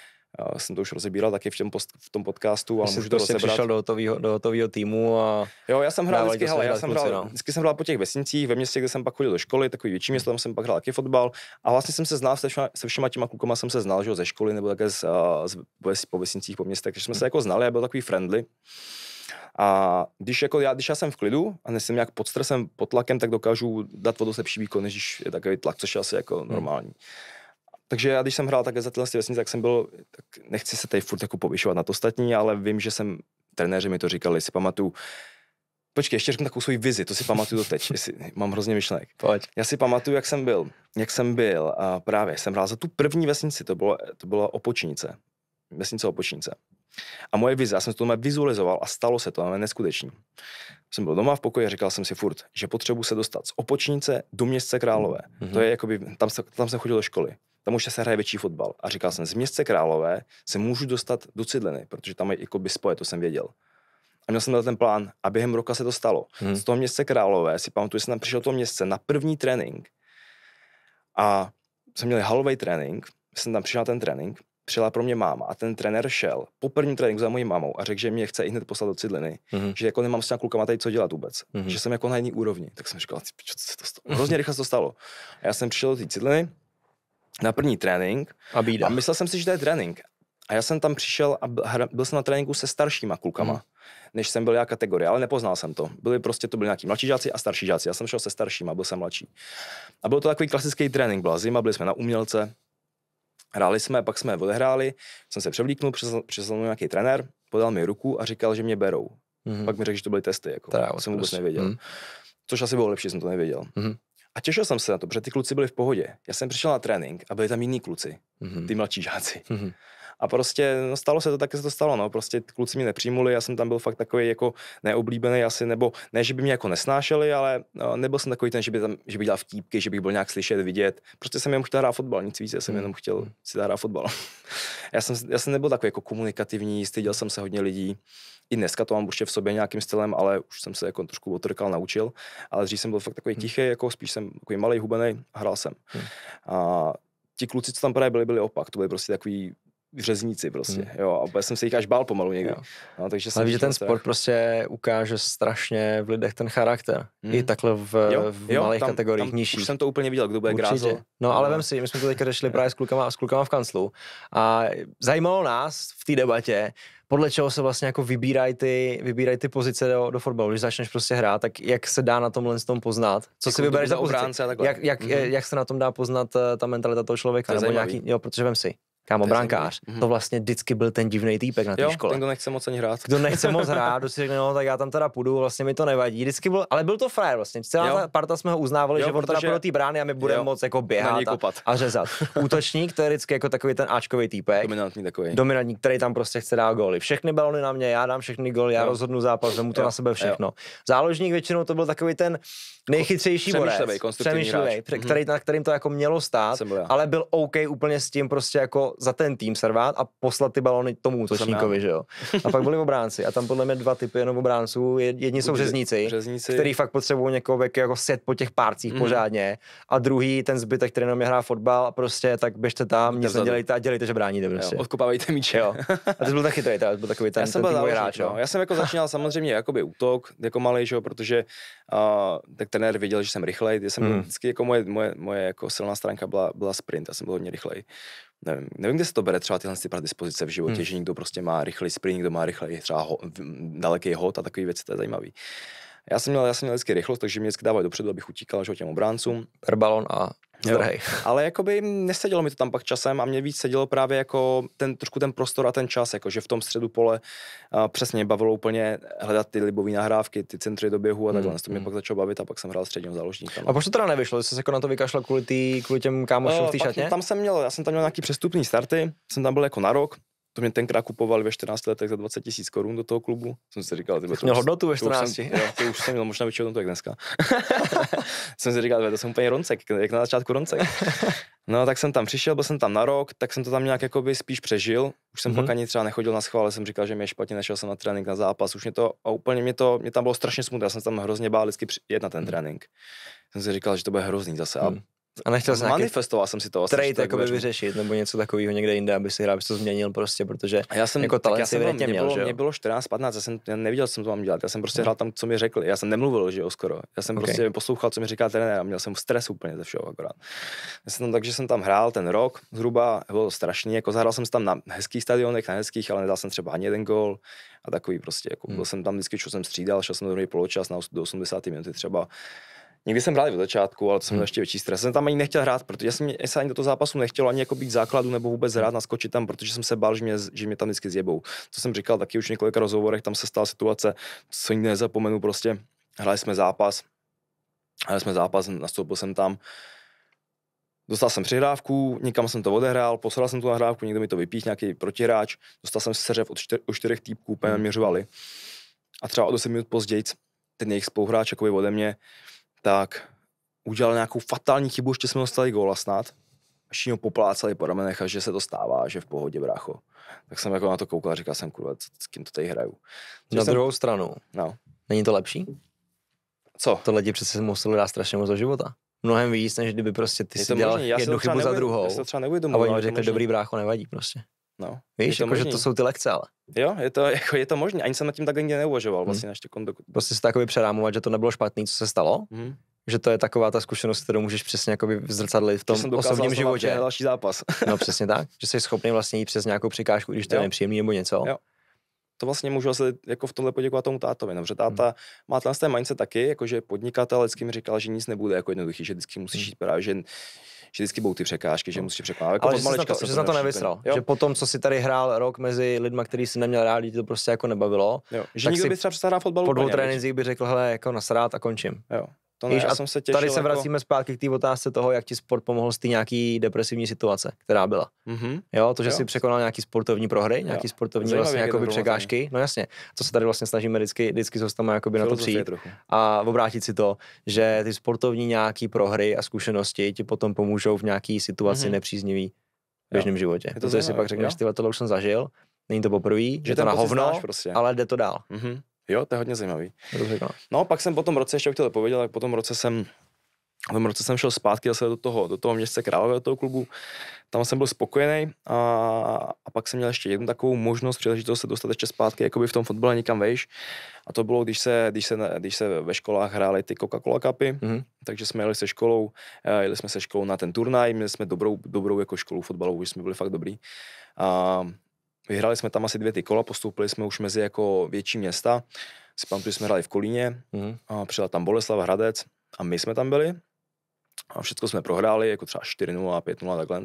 Uh, jsem to už rozebíral taky v, těm post, v tom podcastu, ale už můžu to prostě rozebrat. přišel do hotového, do týmu a... Jo, já jsem hrál vždycky, hele, já jsem hrál, no. vždycky jsem hrál po těch vesnicích, ve městě, kde jsem pak chodil do školy, takový větší město, tam jsem pak hrál taky fotbal a vlastně jsem se znal se všema, se všema těma klukama, jsem se znal, že jo, ze školy nebo také z, eh, z, z, po vesnicích, po městech, takže jsme se hm. jako znali a byl takový friendly. A když, jako já, když já jsem v klidu a nejsem nějak pod stresem, pod tlakem, tak dokážu dát vodu lepší výkon, než když je takový tlak, což je asi jako hm. normální. Hmm. Takže já, když jsem hrál takhle za tyhle vesnice, tak jsem byl, tak nechci se tady furt jako povyšovat na to ostatní, ale vím, že jsem, trenéři mi to říkali, si pamatuju, Počkej, ještě řeknu takovou svoji vizi, to si pamatuju teď, jestli, mám hrozně myšlenek. Pojď. Já si pamatuju, jak jsem byl, jak jsem byl a právě jsem hrál za tu první vesnici, to, bylo, to byla Opočnice, vesnice Opočnice. A moje vize, já jsem to vizualizoval a stalo se to, ale neskutečný. Jsem byl doma v pokoji a říkal jsem si furt, že potřebuji se dostat z Opočnice do městce Králové. Mm-hmm. To je jakoby, tam, tam jsem chodil do školy tam už se hraje větší fotbal. A říkal jsem, z městce Králové se můžu dostat do Cidliny, protože tam je jako spoje, to jsem věděl. A měl jsem ten plán a během roka se to stalo. Hmm. Z toho městce Králové si pamatuju, že jsem tam přišel to toho městce na první trénink a jsem měl halový trénink, jsem tam přišel na ten trénink, přišla pro mě máma a ten trenér šel po prvním tréninku za mojí mamou a řekl, že mě chce i hned poslat do Cidliny, hmm že jako nemám s těma klukama tady co dělat vůbec, hmm že jsem jako na jiný úrovni. Tak jsem říkal, co se to stalo? Hrozně rychle se to stalo. A já jsem přišel do té Cidliny, na první trénink. A, bída. a myslel jsem si, že to je trénink. A já jsem tam přišel a byl jsem na tréninku se staršíma klukama, hmm. než jsem byl já kategorie, ale nepoznal jsem to. Byli prostě to byli nějaký mladší žáci a starší žáci. Já jsem šel se staršíma, byl jsem mladší. A byl to takový klasický trénink, byla zima, byli jsme na umělce, hráli jsme, pak jsme odehráli, jsem se převlíknul, přišel mu nějaký trenér, podal mi ruku a říkal, že mě berou. hmm Pak mi řekl, že to byly testy, jako. Tak, jsem vůbec prostě. nevěděl. Hmm. Což asi bylo lepší, jsem to nevěděl. hmm a těšil jsem se na to, protože ty kluci byli v pohodě. Já jsem přišel na trénink a byli tam jiní kluci, mm-hmm. ty mladší žáci. Mm-hmm. A prostě no, stalo se to, taky se to stalo. No. Prostě kluci mi nepřijmuli, já jsem tam byl fakt takový jako neoblíbený asi, nebo ne, že by mě jako nesnášeli, ale no, nebyl jsem takový ten, že by, tam, že by dělal vtípky, že bych byl nějak slyšet, vidět. Prostě jsem jenom chtěl hrát fotbal, nic víc, já jsem hmm. jenom chtěl hmm. si hrát fotbal. já, jsem, já jsem nebyl takový jako komunikativní, styděl jsem se hodně lidí. I dneska to mám ještě v sobě nějakým stylem, ale už jsem se jako trošku otrkal, naučil. Ale dřív jsem byl fakt takový hmm. tichý, jako spíš jsem takový malý, hubený, hrál jsem. A ti kluci, co tam právě byli, byli opak. To byli prostě takový řezníci prostě, hmm. jo, a já jsem se jich až bál pomalu někdy. No, takže Ale víš, že ten sport prostě ukáže strašně v lidech ten charakter. Hmm. I takhle v, jo, v jo, malých tam, kategoriích nižší. Už jsem to úplně viděl, kdo bude grázl. No ale no. vem si, my jsme to teďka řešili právě s klukama, s klukama v kanclu a zajímalo nás v té debatě, podle čeho se vlastně jako vybírají ty, vybíraj ty pozice do, do fotbalu, když začneš prostě hrát, tak jak se dá na tomhle tom poznat, co jako si vybereš za pozici, jak, jak, mm-hmm. jak se na tom dá poznat eh, ta mentalita toho člověka, to nebo nějaký, jo, protože vem si, Kámo, brankář. mm-hmm. to vlastně vždycky byl ten divný týpek na té škole. Ten, kdo nechce moc ani hrát. Kdo nechce moc hrát, kdo prostě si řekne, no tak já tam teda půjdu, vlastně mi to nevadí. Vždycky byl, ale byl to frajer vlastně. Celá jo. ta parta jsme ho uznávali, jo, že on teda pro té brány a my budeme moc jako běhat a, a, řezat. Útočník, to je vždycky jako takový ten Ačkový týpek. Dominantní takový. Dominantní, který tam prostě chce dát góly. Všechny balony na mě, já dám všechny góly, já jo. rozhodnu zápas, mu to jo. na sebe všechno. Jo. Záložník většinou to byl takový ten nejchytřejší borec, mhm. který, na kterým to jako mělo stát, ale byl OK úplně s tím prostě jako za ten tým servát a poslat ty balony tomu útočníkovi, že jo. A pak byli obránci a tam podle mě dva typy jenom obránců, jedni jsou řezníci, řezníci. který fakt potřebují někoho jako set po těch párcích mm. pořádně a druhý ten zbytek, který nám hrá fotbal a prostě tak běžte tam, mhm, nic nedělejte a dělejte, že bráníte prostě. odkopávejte míče. Jo. A ty byl tak chytrý, byl takový ten, já jsem ten byl hráč, no. Já jsem jako začínal samozřejmě jakoby útok, jako malý, že jo, protože uh, tak trenér viděl, že jsem rychlej, jsem mm. vždycky jako moje, moje, moje jako silná stránka byla, byla sprint, já jsem byl hodně rychlej nevím, nevím, kde se to bere třeba tyhle ty predispozice v životě, hmm. že někdo prostě má rychlý sprint, někdo má rychlý třeba ho, daleký hod a takové věci, to je zajímavý. Já jsem měl, já jsem měl vždycky rychlost, takže mě vždycky dávají dopředu, abych utíkal že těm obráncům. Rbalon a zdrhej. Ale jakoby nesedělo mi to tam pak časem a mě víc sedělo právě jako ten, trošku ten prostor a ten čas, jakože v tom středu pole a přesně bavilo úplně hledat ty libové nahrávky, ty centry do běhu a hmm, takhle. Hmm. To mě hmm. pak začalo bavit a pak jsem hrál středního záložníka. No. A proč to teda nevyšlo? Jsi se jako na to vykašlal kvůli, tý, kvůli těm kámošům uh, v té eh, šatně? Tam jsem měl, já jsem tam měl nějaký přestupní starty, jsem tam byl jako na rok, to mě tenkrát kupovali ve 14 letech za 20 tisíc korun do toho klubu. Jsem si říkal, ty to měl hodnotu ve 14. To už jsem, jo, to už jsem měl možná větší hodnotu jak dneska. jsem si říkal, to jsem úplně roncek, jak na začátku roncek. No tak jsem tam přišel, byl jsem tam na rok, tak jsem to tam nějak jakoby spíš přežil. Už jsem mm-hmm. pak mhm. ani třeba nechodil na schvále, jsem říkal, že mě je špatně, nešel jsem na trénink, na zápas. Už mě to, a úplně mě to, mě tam bylo strašně smutné, já jsem tam hrozně bál vždycky jet na ten mm-hmm. trénink. Jsem si říkal, že to bude hrozný zase. Mm-hmm. A nechtěl jsem Manifestoval jsem si to asi. Trade jako vyřešit nebo něco takového někde jinde, aby si hrál, se to změnil prostě, protože a já jsem, jako talent já jsem tam, mě, měl, že jo? mě bylo 14, 15, já jsem já neviděl, co jsem to mám dělat. Já jsem prostě no. hrál tam, co mi řekli. Já jsem nemluvil, že jo, skoro. Já jsem okay. prostě poslouchal, co mi říká trenér a měl jsem stres úplně ze všeho akorát. Já jsem tam, takže jsem tam hrál ten rok, zhruba bylo strašný, jako zahrál jsem tam na hezkých stadionech, na hezkých, ale nedal jsem třeba ani jeden gol a takový prostě. Jako hmm. Byl jsem tam vždycky, co jsem střídal, šel jsem do druhý poločas na 80 minuty třeba Někdy jsem hrál i od začátku, ale to jsem měl hmm. ještě větší stres. Jsem tam ani nechtěl hrát, protože jsem se ani do toho zápasu nechtěl ani jako být základu nebo vůbec hrát, naskočit tam, protože jsem se bál, že mě, že mě tam vždycky zjebou. To jsem říkal taky už v několika rozhovorech, tam se stala situace, co nikdy nezapomenu, prostě hráli jsme zápas, hráli jsme zápas, nastoupil jsem tam, Dostal jsem přihrávku, někam jsem to odehrál, poslal jsem tu nahrávku, někdo mi to vypích, nějaký protihráč, dostal jsem seřev od čtyř, o čtyřech týpků, úplně hmm. měřovali. A třeba o 10 minut později ten jejich spouhráč, jako ode mě, uh, tak udělal nějakou fatální chybu, ještě jsme dostali góla snad. Všichni ho poplácali po ramenech a že se to stává, že v pohodě, brácho. Tak jsem jako na to koukal a říkal jsem, kurva, s kým to tady hraju. na jsem... druhou stranu, no. není to lepší? Co? Tohle ti přece muselo dát strašně moc do života. Mnohem víc, než kdyby prostě ty si dělal jednu chybu za druhou. Já se to třeba nevědomu, A oni řekli, dobrý brácho, nevadí prostě. No, Víš, to jako, že to jsou ty lekce, ale. Jo, je to, jako, je to možné. Ani jsem nad tím takhle nikdy neuvažoval, vlastně hmm. vlastně kondok... Prostě se takový přerámovat, že to nebylo špatný, co se stalo. Hmm. Že to je taková ta zkušenost, kterou můžeš přesně jakoby zrcadlit v tom že jsem osobním životě. další zápas. no přesně tak, že jsi schopný vlastně jít přes nějakou překážku, když to jo. je nepříjemný nebo něco. Jo to vlastně můžu asi jako v tomhle poděkovat tomu tátovi, no, protože táta hmm. má tenhle mindset taky, jakože podnikatel vždycky mi říkal, že nic nebude jako jednoduchý, že vždycky musíš hmm. jít právě, že že vždycky budou ty překážky, že no. musíš překonat. Jako Ale že, malička, že na to nevysral. že po tom, co si tady hrál rok mezi lidmi, který si neměl rád, to prostě jako nebavilo. Jo. Že nikdo by třeba přestal fotbal. Po dvou trénincích by řekl, hele, jako nasrát a končím. Jo. To ne, Víš, já jsem se těšil tady se jako... vracíme zpátky k té otázce toho, jak ti sport pomohl z té nějaký depresivní situace, která byla. Mm-hmm. Jo, to, že jo. jsi překonal nějaký sportovní prohry, nějaký jo. sportovní Zajímavý, vlastně jakoby překážky. No jasně, to se tady vlastně snažíme vždycky, vždycky s hostama jakoby na to přijít trochu. a obrátit si to, že ty sportovní nějaký prohry a zkušenosti ti potom pomůžou v nějaký situaci mm-hmm. nepříznivý v běžném životě. Je to to si pak řekneš, ty to už jsem zažil, není to poprvé, že to na hovno, prostě. ale jde to dál. Mm-hmm. Jo, to je hodně zajímavý. No, pak jsem po tom roce, ještě bych to dopověděl, tak po tom roce jsem v tom roce jsem šel zpátky zase do toho, do toho městce Králové, do toho klubu. Tam jsem byl spokojený a, a, pak jsem měl ještě jednu takovou možnost, příležitost se dostat ještě zpátky by v tom fotbale někam vejš. A to bylo, když se, když se, když se ve školách hrály ty Coca-Cola Cupy, mm-hmm. takže jsme jeli se školou, eh, jeli jsme se školou na ten turnaj, měli jsme dobrou, dobrou jako školu fotbalovou, už jsme byli fakt dobrý. A, Vyhrali jsme tam asi dvě ty kola, postoupili jsme už mezi jako větší města. Si pamatuju, jsme hráli v Kolíně, mm. a přijela tam Boleslav, Hradec a my jsme tam byli. A všechno jsme prohráli, jako třeba 4-0, 5-0, takhle.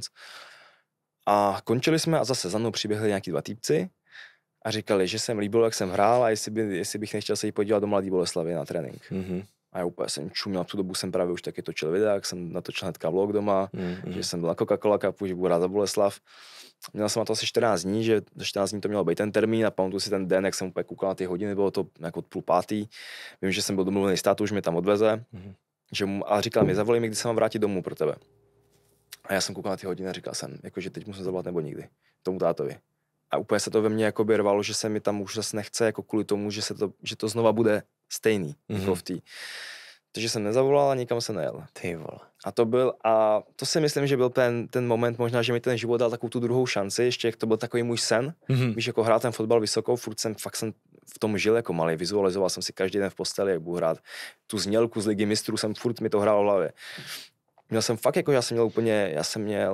A končili jsme a zase za mnou přiběhli nějaký dva týpci a říkali, že jsem líbil, jak jsem hrál a jestli, by, jestli bych nechtěl se jí podívat do mladé Boleslavy na trénink. Mm-hmm a já úplně jsem čuměl, v tu dobu jsem právě už taky točil videa, jak jsem natočil hnedka vlog doma, mm-hmm. že jsem byl na Coca-Cola Cupu, že budu rád za Boleslav. Měl jsem na to asi 14 dní, že 14 dní to mělo být ten termín a pamatuju si ten den, jak jsem úplně koukal na ty hodiny, bylo to jako od půl pátý. Vím, že jsem byl domluvený státu, už mě tam odveze. Mm-hmm. Že mu, a říkal mi, zavolej mi, kdy se mám vrátit domů pro tebe. A já jsem koukal na ty hodiny a říkal jsem, jakože teď musím zavolat nebo nikdy, tomu tátovi a úplně se to ve mně jako by rvalo, že se mi tam už zase nechce, jako kvůli tomu, že, se to, že to znova bude stejný, mm-hmm. jako mhm. v tý. Takže jsem nezavolal a nikam se nejel. Ty vole. A to byl, a to si myslím, že byl ten, ten moment možná, že mi ten život dal takovou tu druhou šanci, ještě jak to byl takový můj sen, mm-hmm. víš, jako hrát ten fotbal vysokou, furt jsem, fakt jsem v tom žil jako malý, vizualizoval jsem si každý den v posteli, jak budu hrát tu znělku z ligy mistrů, jsem furt mi to hrál v hlavě. Měl jsem fakt jako, já jsem měl úplně, já jsem měl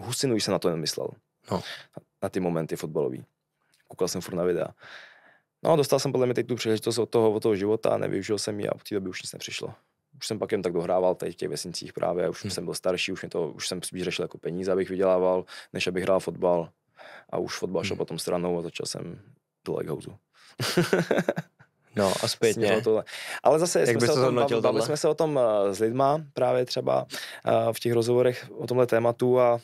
uh, husinu, když jsem na to nemyslel. No na ty momenty fotbalový. Koukal jsem furt na videa. No dostal jsem podle mě teď tu příležitost od toho, od toho života, nevyužil jsem ji a v té době už nic nepřišlo. Už jsem pak jen tak dohrával teď v těch vesnicích právě, už hmm. jsem byl starší, už, mě to, už jsem spíš řešil jako peníze, abych vydělával, než abych hrál fotbal. A už fotbal hmm. šel hm. potom stranou a začal jsem do leghouzu. No a zpětně. Tohle. Ale zase Jak jsme se, o tom, bavili jsme se o tom eh, s lidma právě třeba eh, v těch rozhovorech o tomhle tématu a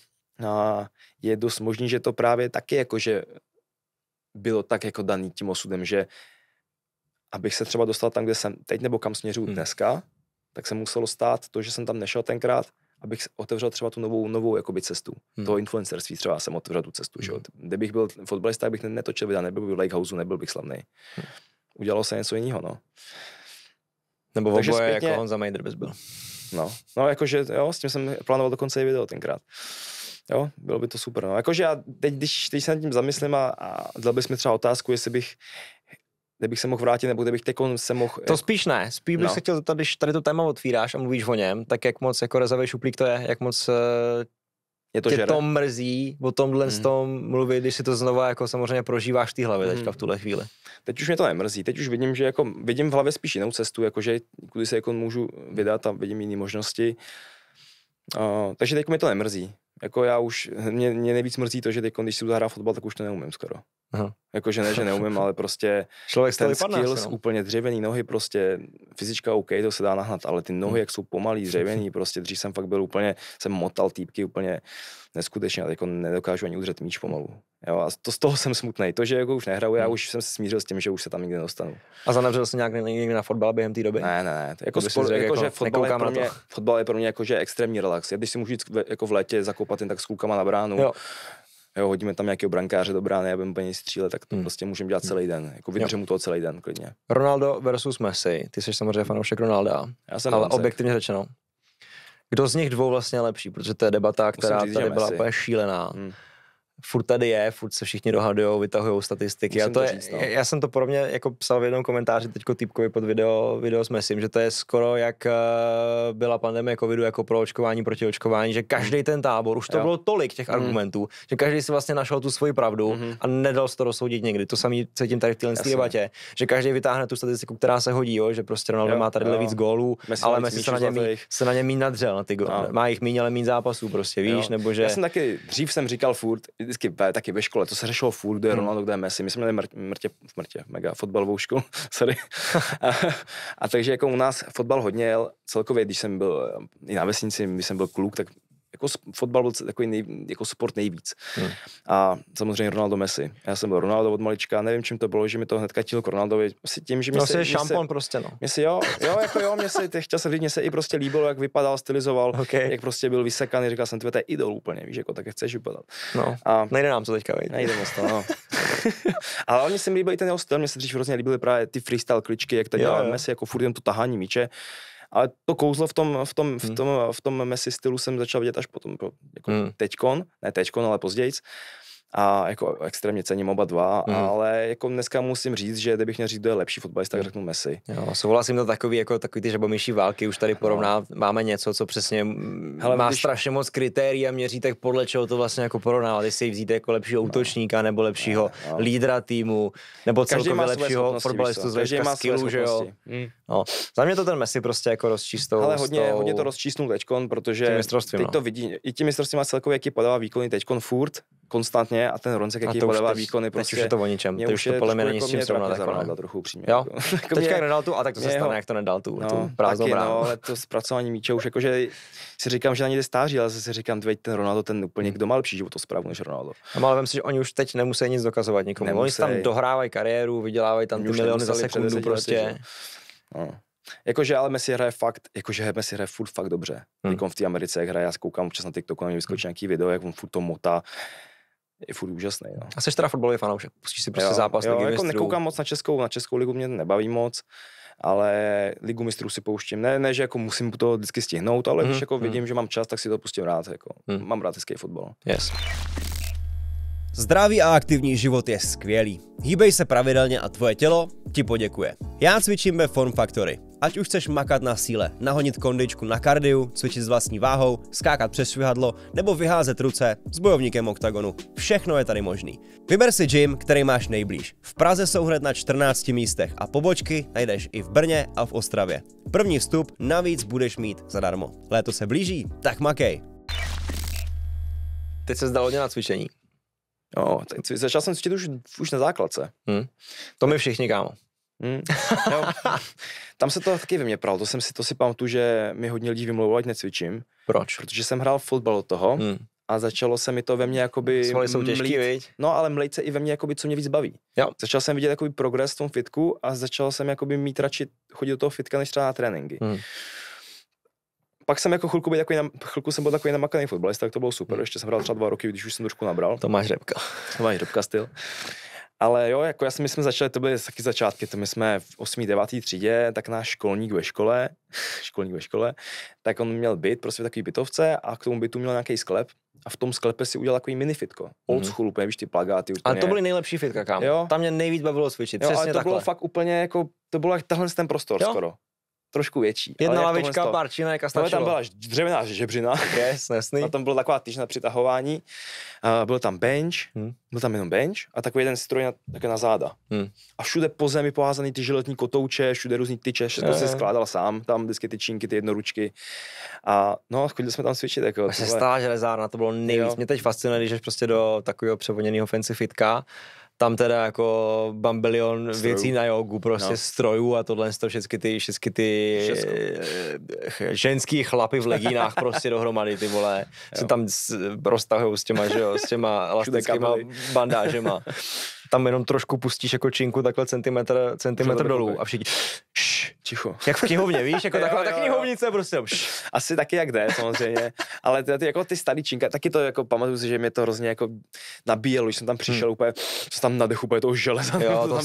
a je dost možný, že to právě taky jakože bylo tak jako daný tím osudem, že abych se třeba dostal tam, kde jsem teď nebo kam směřuju hmm. dneska, tak se muselo stát to, že jsem tam nešel tenkrát, abych otevřel třeba tu novou, novou jakoby cestu. Hmm. To influencerství třeba jsem otevřel tu cestu. Hmm. Že? Kdybych byl fotbalista, bych netočil videa, nebyl bych v Lakehouse, nebyl bych slavný. Hmm. Udělalo se něco jiného, no. Nebo v oboje, zpětně... jako Honza bys byl. No, no jakože jo, s tím jsem plánoval dokonce i video tenkrát. Jo, bylo by to super. No. Jakože já teď, když, když se nad tím zamyslím a, a dal bys mi třeba otázku, jestli bych kdybych se mohl vrátit, nebo kdybych teď se mohl... To spíš ne, spíš bych no. se chtěl zeptat, když tady to téma otvíráš a mluvíš o něm, tak jak moc jako rezavý šuplík to je, jak moc eh, je to, tě to mrzí o tomhle s hmm. tom mluvit, když si to znova jako samozřejmě prožíváš v té hlavě mm. teďka v hmm. tuhle chvíli. Teď už mě to nemrzí, teď už vidím, že jako vidím v hlavě spíš jinou cestu, jakože kudy se jako můžu vydat a vidím jiné možnosti. Uh, takže teď mi to nemrzí jako já už, hm, mě, mě nejvíc mrzí to, že teď, když si zahrá fotbal, tak už to neumím skoro. Aha. Jako, že ne, že neumím, ale prostě Člověk ten skills, no. úplně dřevěný nohy, prostě fyzička OK, to se dá nahnat, ale ty nohy, hmm. jak jsou pomalý, dřevěný, prostě dřív jsem fakt byl úplně, jsem motal týpky úplně neskutečně, a jako nedokážu ani udřet míč pomalu. Jo, a to, z toho jsem smutný. To, že jako už nehraju, já hmm. už jsem se smířil s tím, že už se tam nikdy nedostanu. A zanavřel jsi nějak někdy na fotbal během té doby? Ne, ne, ne. Jako, jako spol, jako, jako, že fotbal je, pro mě, fotbal je pro mě jako, že extrémní relax. Já když si můžu jít jako v létě zakoupat, jen tak s klukama na bránu, jo. Jo, hodíme tam nějakého brankáře do brány, abychom po něj tak to hmm. prostě můžeme dělat hmm. celý den. Jako vydržím mu to celý den, klidně. Ronaldo versus Messi. Ty jsi samozřejmě fanoušek Ronalda. Já jsem ale objektivně řečeno, kdo z nich dvou vlastně je lepší, protože to je debata, která Musím říct, tady byla úplně šílená. Hmm furt tady je, furt se všichni dohadujou, vytahují statistiky. Musím a to, to říct, no. je, no. já jsem to podobně jako psal v jednom komentáři teď týpkovi pod video, video s si, že to je skoro jak eh, byla pandemie covidu jako pro očkování proti očkování, že každý mm. ten tábor, už to jo. bylo tolik těch mm. argumentů, že každý si vlastně našel tu svoji pravdu mm. a nedal se to rozsoudit někdy. To samý cítím tady v téhle debatě, že každý vytáhne tu statistiku, která se hodí, jo, že prostě Ronaldo má tady víc gólů, Messi ale Messi se na, něm se na ně mín nadřel, na ty no. Má jich míň, ale mín zápasů prostě, víš, jo. nebo že... Já jsem taky, dřív jsem říkal furt, vždycky taky ve škole, to se řešilo furt, kdo je hmm. Ronaldo, kdo je Messi. My jsme měli mrtě, mrtě, mrtě mega fotbalovou školu, sorry. a, a, takže jako u nás fotbal hodně jel, celkově, když jsem byl eh, i na vesnici, když jsem byl kluk, tak jako fotbal byl takový nej, jako sport nejvíc. Hmm. A samozřejmě Ronaldo Messi. Já jsem byl Ronaldo od malička, nevím, čím to bylo, že mi to hnedka tílo k Ronaldovi. Asi tím, že no, mi no, se, šampon se, prostě, no. Mě se, jo, jo, jako jo, mě se, chtěl jsem říct, mě se i prostě líbilo, jak vypadal, stylizoval, okay. jak prostě byl vysekaný, říkal jsem, to je idol úplně, víš, jako tak chceš vypadat. No, a nejde nám to teďka, vejde. Nejde to, no. Ale oni se mi líbili ten jeho styl, mě se dřív hrozně líbily právě ty freestyle kličky, jak to dělá Messi, jako furt jen to tahání míče ale to kouzlo v tom, v tom, v hmm. tom, v tom Messi stylu jsem začal vidět až potom, jako, jako hmm. teďkon, ne teďkon, ale pozdějc. A jako extrémně cením oba dva, hmm. ale jako dneska musím říct, že kdybych měl říct, kdo je lepší fotbalista, tak řeknu Messi. Jo, souhlasím to takový, jako takový ty žabomější války, už tady no. porovná, no. máme něco, co přesně Hele, má když... strašně moc kritérií a měří tak podle čeho to vlastně jako porovnávat, jestli ji vzít jako lepšího no. útočníka nebo lepšího no. lídra týmu, nebo celkově lepšího fotbalistu z skillu, že jo. Mm. No, za mě to ten Messi prostě jako rozčístou. Ale hodně, tou... hodně to rozčísnul teďkon, protože teď no. to vidí, i tím mistrovství má celkově, jaký podává výkony teďkon furt, konstantně a ten Roncek, jaký podává teď, výkony, prostě... Teď už prostě je to o ničem, teď už to podle mě není s jako čím srovnat. Jako trochu upřímně. Jo, jako, jako teďka jak nedal tu, a tak to se stane, jak to nedal tu, no, tu prázdnou no, bránu. No, ale to zpracování míče už jakože si říkám, že na něj stáří, ale zase si říkám, dvej, ten Ronaldo, ten úplně, hmm. kdo má lepší zprávu než Ronaldo. No, ale myslím, že oni už teď nemusí nic dokazovat nikomu. Nemusí. Oni tam dohrávají kariéru, vydělávají tam ty miliony za sekundu prostě. No. Jakože ale Messi hraje fakt, jakože Messi hraje furt fakt dobře. Hmm. Jako v té Americe, jak hraje, já koukám občas na TikToku, na mě vyskočí hmm. nějaký video, jak on furt to motá. Je furt úžasný. No. A jsi teda fotbalový fanoušek, pustíš si prostě jo, zápas jo, jako nekoukám moc na českou, na českou ligu mě nebaví moc ale ligu mistrů si pouštím. Ne, ne, že jako musím to vždycky stihnout, ale mm, když jako mm. vidím, že mám čas, tak si to pustím rád. Jako. Mm. Mám rád hezký fotbal. Yes. Zdravý a aktivní život je skvělý. Hýbej se pravidelně a tvoje tělo ti poděkuje. Já cvičím ve Form Factory. Ať už chceš makat na síle, nahonit kondičku na kardiu, cvičit s vlastní váhou, skákat přes švihadlo nebo vyházet ruce s bojovníkem oktagonu. Všechno je tady možný. Vyber si gym, který máš nejblíž. V Praze jsou hned na 14 místech a pobočky najdeš i v Brně a v Ostravě. První vstup navíc budeš mít zadarmo. Léto se blíží, tak makej. Teď se zdalo dělat cvičení. Jo, tak, začal jsem cvičit už, už na základce. Hmm. To my všichni, kámo. Hmm. Jo. Tam se to taky ve pral, to jsem si, to si pamatuju, že mi hodně lidí vymlouvalo, ať necvičím. Proč? Protože jsem hrál fotbal od toho hmm. a začalo se mi to ve mně jakoby... Svaly jsou těžký, mlít, viď? No, ale mlít se i ve mně jakoby, co mě víc baví. Jo. Začal jsem vidět jakoby progres v tom fitku a začal jsem jakoby mít radši chodit do toho fitka, než třeba na tréninky. Hmm pak jsem jako chvilku, byl takový, na, chvilku jsem byl takový namakaný fotbalista, tak to bylo super. Hmm. Ještě jsem hrál třeba dva roky, když už jsem trošku nabral. To máš Tomáš To máš Repka styl. Ale jo, jako já si, my jsme začali, to byly taky začátky, to my jsme v 8. 9. třídě, tak náš školník ve škole, školník ve škole, tak on měl byt, prostě takový bytovce a k tomu bytu měl nějaký sklep a v tom sklepe si udělal takový mini fitko. Mhm. Old school, mm úplně, víš, ty plagáty. Úplně. Ale to byly nejlepší fitka, kam. Jo? Tam mě nejvíc bavilo cvičit, jo, ale to takhle. bylo fakt úplně jako, to bylo jak tahle ten prostor jo? skoro trošku větší. Jedna lavička, pár činek a stačilo. tam byla dřevěná žebřina. Yes, A tam byla taková týž na přitahování. Uh, byl tam bench, hmm. byl tam jenom bench a takový jeden stroj na, také na záda. Hmm. A všude po zemi poházaný ty žiletní kotouče, všude různý tyče, všechno se eh. skládal sám, tam vždycky ty činky, ty jednoručky. A no, chodili jsme tam cvičit. Jako, se vlastně stala železárna, to bylo nejvíc. Jo. Mě teď fascinuje, když jsi prostě do takového převoněného fancy fitka tam teda jako bambilion strojů. věcí na jogu, prostě no. strojů a tohle to všechny ty, všechny ty eh, eh, ženský chlapy v legínách prostě dohromady, ty vole, jo. se tam roztahují s těma, že jo, s těma elastickýma bandážema. Tam jenom trošku pustíš jako činku takhle centimetr, centimetr dolů a všichni ticho. Jak v knihovně, víš, jako taková jo, jo, ta knihovnice prostě. Pš. Asi taky jak jde, samozřejmě. Ale ty, ty, jako ty starý činka, taky to jako pamatuju si, že mě to hrozně jako nabíjelo, když jsem tam přišel hmm. úplně, co tam nadech úplně toho železa. Jo, to, to tam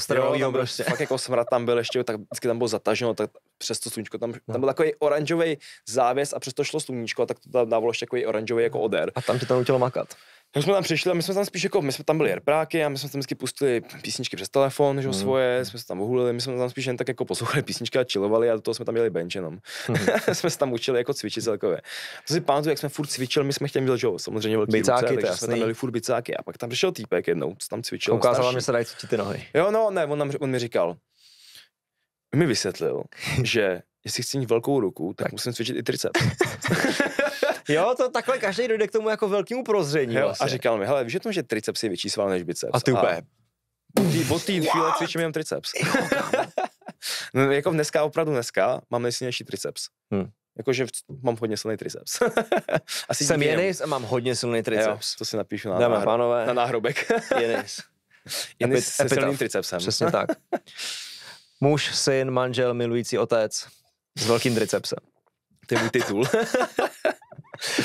smradu prostě. Fakt jako smrad tam byl ještě, tak vždycky tam bylo zataženo, tak přes to sluníčko, tam, tam no. byl takový oranžový závěs a přesto šlo sluníčko, tak to tam dávalo ještě takový oranžový jako no. odér. A tam ti to nutilo makat. Tak jsme tam přišli a my jsme tam spíš jako, my jsme tam byli herpráky a my jsme tam vždycky pustili písničky přes telefon, že mm. svoje, jsme se tam uhulili, my jsme tam spíš jen tak jako poslouchali písničky a chillovali a do toho jsme tam měli bench jenom. Mm. jsme se tam učili jako cvičit celkově. To si pamatuju, jak jsme furt cvičili, my jsme chtěli mít, že samozřejmě velký bicáky, ruce, takže jsme tam měli furt bicáky a pak tam přišel týpek jednou, co tam cvičil. Ukázal mi se dají cítit ty nohy. Jo, no, ne, on, nám, on mi říkal, mi vysvětlil, že jestli chci mít velkou ruku, tak, tak. musím cvičit i tricep. jo, to takhle každý dojde k tomu jako velkému prozření. Jo, vlastně. A říkal mi, hele, víš že to, že triceps je větší sval než biceps. A ty úplně, od té chvíle cvičím jenom triceps. no, jako dneska, opravdu dneska, mám nejsilnější triceps. Hmm. Jakože mám hodně silný triceps. Asi Jsem Jenis a mám hodně silný triceps. Jo, to si napíšu na, Dáme, náhrob, na náhrobek. Jenis. Jenis se silným tricepsem. Přesně tak. Muž, syn, manžel, milující otec s velkým tricepsem. To je můj titul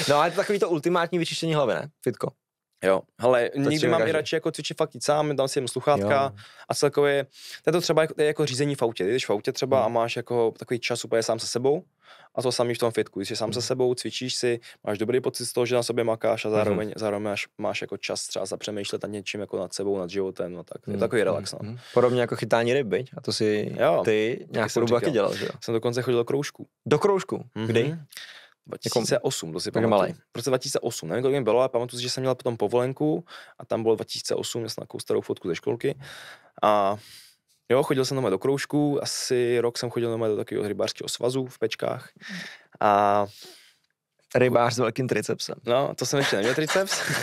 no ale to takový to ultimátní vyčištění hlavy, ne? Fitko. Jo, hele, nikdy mám i radši jako cvičit fakt sám, dám si jim sluchátka jo. a celkově, to je to třeba jako, jako řízení v autě, když v autě třeba hmm. a máš jako takový čas úplně sám se sebou a to samý v tom fitku, když jsi sám hmm. se sebou, cvičíš si, máš dobrý pocit z toho, že na sobě makáš a hmm. zároveň, hmm. zároveň máš, máš, jako čas třeba zapřemýšlet nad něčím jako nad sebou, nad životem, no tak, hmm. je takový hmm, relax. No. Hmm. Podobně jako chytání ryby, a to si ty nějak dobu taky dělal, že jo? Jsem dokonce chodil do kroužku. Do kroužku, mhm. kdy? Mm-hmm. 2008, to si pamatuju. V roce 2008, nevím, kolik mi bylo, ale pamatuju si, že jsem měl potom povolenku a tam bylo 2008, měl jsem nějakou starou fotku ze školky a jo, chodil jsem tam do kroužku, asi rok jsem chodil do takového rybářského svazu v Pečkách a Rybář s velkým tricepsem. No, to jsem ještě neměl triceps.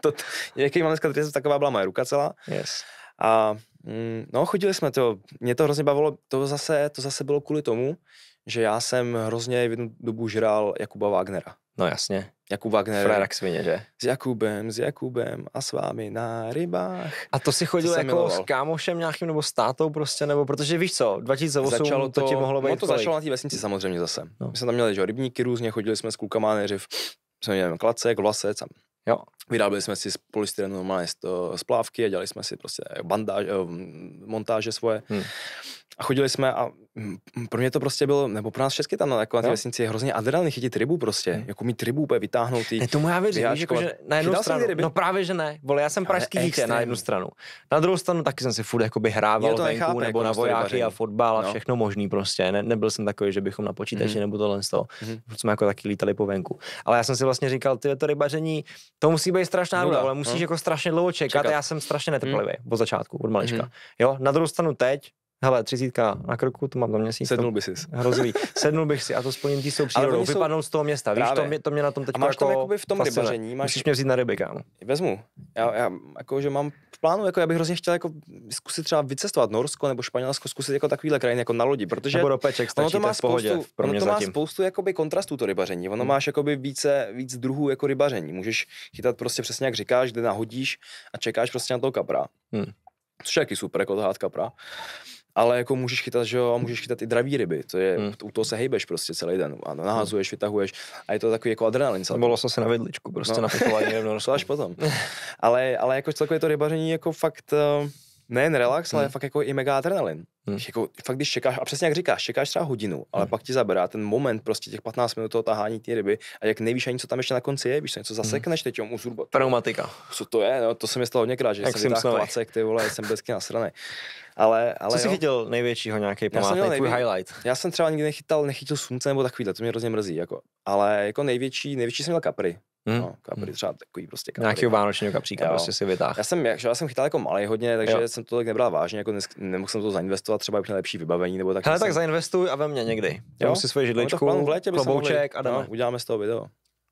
to, jaký mám dneska triceps, taková byla moje ruka celá. Yes. A mm, no, chodili jsme to, mě to hrozně bavilo, to zase, to zase bylo kvůli tomu, že já jsem hrozně v jednu dobu žral Jakuba Wagnera. No jasně. Jakub Wagner. Frérak svině, že? S Jakubem, s Jakubem a s vámi na rybách. A to si chodil jako miloval. s kámošem nějakým nebo s tátou prostě, nebo protože víš co, 2008 začalo to, to ti mohlo no, být No to kolik? začalo na té vesnici samozřejmě zase. No. My jsme tam měli že, rybníky různě, chodili jsme s klukama nejdřív, jsme měli klacek, vlasec a jo. Vyráběli jsme si z polystyrenu normálně z plávky a dělali jsme si prostě bandáž, eh, montáže svoje. Hmm. A chodili jsme a pro mě to prostě bylo, nebo pro nás všechny tam no, jako na té no. vesnici je hrozně adrenalin chytit rybu prostě, hmm. jako mít rybu, úplně vytáhnout Ne, tomu já věřím, že jako, že na jednu Chytal stranu, ryby? no právě že ne, vole, já jsem pražský dítě extrém. na jednu stranu. Na druhou stranu taky jsem si furt jakoby hrával venku, jako nebo jako na vojáky a fotbal a no. všechno možný prostě, ne, nebyl jsem takový, že bychom na počítači hmm. nebo tohle z toho, hmm. jsme jako taky lítali po venku. Ale já jsem si vlastně říkal, ty to rybaření, to musí být být strašná nuda, no ale musíš no. jako strašně dlouho čekat. čekat. Já jsem strašně mhm. netrpělivý hmm. od mhm. začátku, od malička. Hmm. Jo, na druhou stranu teď Hele, třicítka na krku, to mám do měsíc. Sednul by si. Hrozivý. Sednul bych si a to spojím tý jsou přírodou, vypadnou z toho města. Právě. Víš, to mě, to mě na tom teď a máš jako tam v tom fascine. rybaření. Máš... Musíš mě vzít na ryby, kámo. Vezmu. Já, já jako, že mám v plánu, jako já bych hrozně chtěl jako zkusit třeba vycestovat Norsko nebo Španělsko, zkusit jako takovýhle krajiny jako na lodi, protože nebo do peček stačí, ono to má spoustu, pohodě, pro mě ono to zatím. má spoustu jakoby kontrastů to rybaření. Ono hmm. máš jakoby více, víc druhů jako rybaření. Můžeš chytat prostě přesně jak říkáš, kde nahodíš a čekáš prostě na toho kapra. Hmm. Což je super, jako to kapra ale jako můžeš chytat, že jo, a můžeš chytat i draví ryby, to je, hmm. u toho se hejbeš prostě celý den, a hmm. nahazuješ, vytahuješ a je to takový jako adrenalin. Celý. Bylo jsem se na vidličku, prostě no. na pokolání. No, to až potom. ale, ale jako celkově to rybaření jako fakt, uh, nejen relax, ale hmm. fakt jako i mega adrenalin. Hmm. Jako, fakt když čekáš, a přesně jak říkáš, čekáš třeba hodinu, ale hmm. pak ti zabrá ten moment prostě těch 15 minut toho tahání té ryby a jak nevíš ani, co tam ještě na konci je, víš, něco hmm. zasekneš, hmm. teď mu zhruba. Pneumatika. Co to je, no, to se mi stalo hodněkrát, že jak jsem vytáhl klacek, ty vole, jsem bezky nasraný. Ale, ale, co jo. chytil největšího nějaký památný, nejvě... highlight? Já jsem třeba nikdy nechytal, nechytil slunce nebo takovýhle, to mě hrozně mrzí, jako. ale jako největší, největší jsem měl kapry, Hmm. No, kapry, byly hm. třeba takový prostě kapry. Nějakého vánočního kapříka jo. prostě si vytáhl. Já jsem, já jsem chytal jako malý hodně, takže jo. jsem to tak nebral vážně, jako dnes, nemohl jsem to zainvestovat třeba na lepší vybavení. Nebo tak, Hele, tak jsem... zainvestuj a ve mně někdy. Jo? si svoje židličku, no, v létě klobouček mohli... a dáme. No, uděláme z toho video.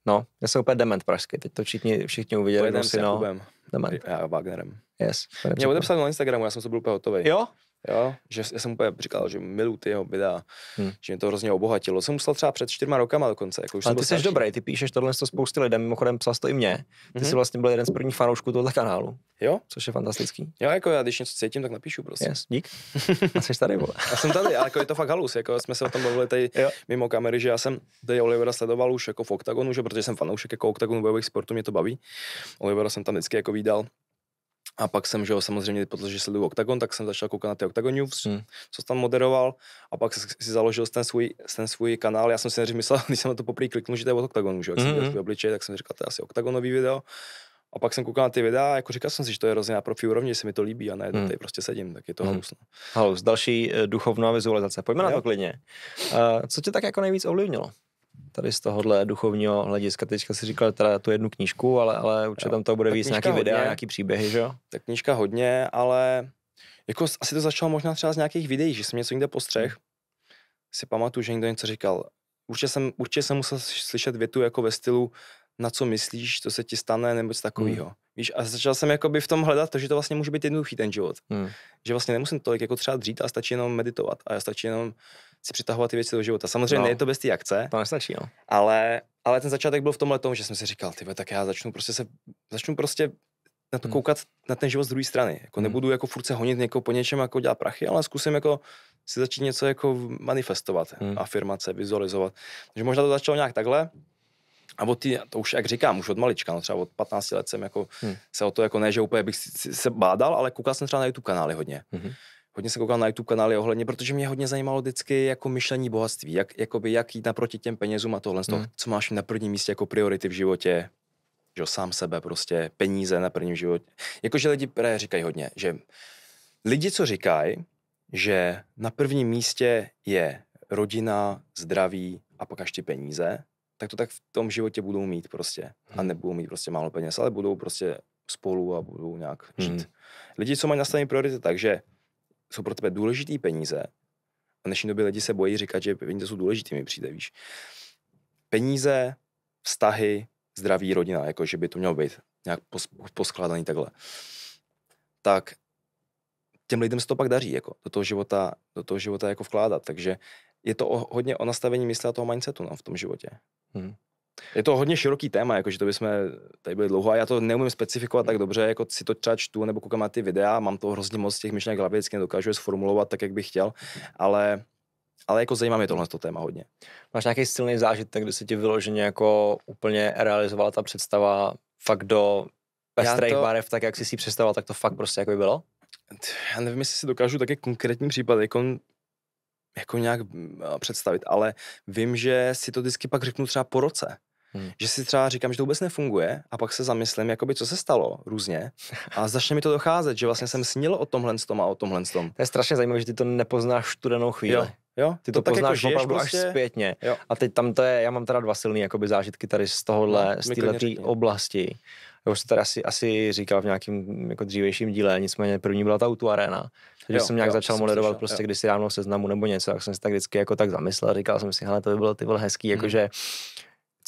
No, já jsem úplně dement pražsky, teď to všichni, všichni uviděli. Pojedeme s no. Jakubem. Dement. Já Wagnerem. Yes. Mě odepsal na Instagramu, já jsem se byl úplně hotový. Jo? Jo? Že já jsem úplně říkal, že milu ty jeho videa, hmm. že mě to hrozně obohatilo. Jsem musel třeba před čtyřma rokama dokonce. Jako už Ale ty jsi dobrý, ty píšeš tohle to spousty lidem, mimochodem psal to i mě. Ty mm-hmm. jsi vlastně byl jeden z prvních fanoušků tohoto kanálu. Jo? Což je fantastický. Jo, jako já když něco cítím, tak napíšu prostě. Yes, dík. A jsi tady, vole. já jsem tady, ale jako je to fakt halus, jako jsme se o tom bavili tady jo. mimo kamery, že já jsem tady Olivera sledoval už jako v Octagonu, že protože jsem fanoušek jako Octagonu bojových sportů, mě to baví. Olivera jsem tam vždycky jako vydal a pak jsem, že jo, samozřejmě, protože sleduju Octagon, tak jsem začal koukat na ty Octagon News, hmm. co tam moderoval. A pak si založil ten svůj, ten svůj kanál. Já jsem si nejdřív myslel, když jsem na to poprvé kliknul, že to je od Octagonu, že jo, hmm. jsem hmm. obličej, tak jsem říkal, to je asi Octagonový video. A pak jsem koukal na ty videa a jako říkal jsem si, že to je hrozně na profi úrovni, že se mi to líbí a ne, hmm. tady prostě sedím, tak je to hmm. halus. No. Halus, další eh, duchovná vizualizace. Pojďme jo. na to klidně. Uh, co tě tak jako nejvíc ovlivnilo? tady z tohohle duchovního hlediska. Teďka si říkal teda tu jednu knížku, ale, ale určitě jo. tam to bude víc nějaký hodně, videa, nějaký příběhy, že jo? Tak knížka hodně, ale jako asi to začalo možná třeba z nějakých videí, že jsem něco někde postřeh. Si pamatuju, že někdo něco říkal. Určitě jsem, určitě jsem musel slyšet větu jako ve stylu na co myslíš, co se ti stane, nebo něco takového. Hmm. Víš, a začal jsem jakoby v tom hledat to, že to vlastně může být jednoduchý ten život. Hmm. Že vlastně nemusím tolik jako třeba dřít a stačí jenom meditovat a stačí jenom si přitahovat ty věci do života. Samozřejmě no. je to bez té akce. To nestačí, jo. No. Ale, ale ten začátek byl v tomhle tom, že jsem si říkal, ty tak já začnu prostě se, začnu prostě na to hmm. koukat hmm. na ten život z druhé strany. Jako hmm. nebudu jako furt se honit někoho po něčem, jako dělat prachy, ale zkusím jako si začít něco jako manifestovat, hmm. afirmace, vizualizovat. Takže možná to začalo nějak takhle. A od tý, to už, jak říkám, už od malička, no třeba od 15 let jsem jako hmm. se o to jako ne, že úplně bych se bádal, ale koukal jsem třeba na YouTube kanály hodně. Hmm hodně jsem koukal na YouTube kanály ohledně, protože mě hodně zajímalo vždycky jako myšlení bohatství, jak, jakoby, jak jít naproti těm penězům a tohle, mm. toho, hmm. co máš na prvním místě jako priority v životě, že sám sebe prostě, peníze na prvním životě. Jakože lidi říkají hodně, že lidi, co říkají, že na prvním místě je rodina, zdraví a pak až ty peníze, tak to tak v tom životě budou mít prostě. A hmm. nebudou mít prostě málo peněz, ale budou prostě spolu a budou nějak hmm. žít. Mm. Lidi, co mají nastavení priority, takže jsou pro tebe důležitý peníze. A v dnešní době lidi se bojí říkat, že peníze jsou důležitý, mi přijde, víš. Peníze, vztahy, zdraví, rodina, jako že by to mělo být nějak poskládaný takhle. Tak těm lidem se to pak daří, jako do toho života, do toho života jako vkládat. Takže je to o, hodně o nastavení mysle a toho mindsetu no, v tom životě. Hmm. Je to hodně široký téma, jakože to bychom tady byli dlouho a já to neumím specifikovat tak dobře, jako si to třeba čtu nebo koukám na ty videa, mám to hrozně moc těch myšlenek hlavě, vždycky nedokážu je sformulovat tak, jak bych chtěl, ale, ale jako zajímá mě tohle to téma hodně. Máš nějaký silný zážitek, kdy se ti vyloženě jako úplně realizovala ta představa fakt do pestrejch to... barev, tak jak jsi si představoval, tak to fakt prostě jako by bylo? Já nevím, jestli si dokážu taky konkrétní případ jako jako nějak mm, představit, ale vím, že si to vždycky pak řeknu třeba po roce. Hmm. Že si třeba říkám, že to vůbec nefunguje a pak se zamyslím, jakoby, co se stalo různě a začne mi to docházet, že vlastně jsem snil o tomhle s tom a o tomhle s tom. To je strašně zajímavé, že ty to nepoznáš v tu danou chvíli. Jo. Jo, ty to, to jako poznáš jako opravdu prostě... až zpětně. Jo. A teď tam to je, já mám teda dva silný jakoby zážitky tady z tohohle, no, z této oblasti. Já už jsem tady asi, asi říkal v nějakém jako dřívejším díle, nicméně první byla ta auto Arena. Takže jo, jsem nějak jo, začal moderovat slyšel, prostě jo. kdysi ráno seznamu nebo něco, tak jsem si tak vždycky jako tak zamyslel, říkal jsem si, hele, to by bylo ty vole hezký, mm. jakože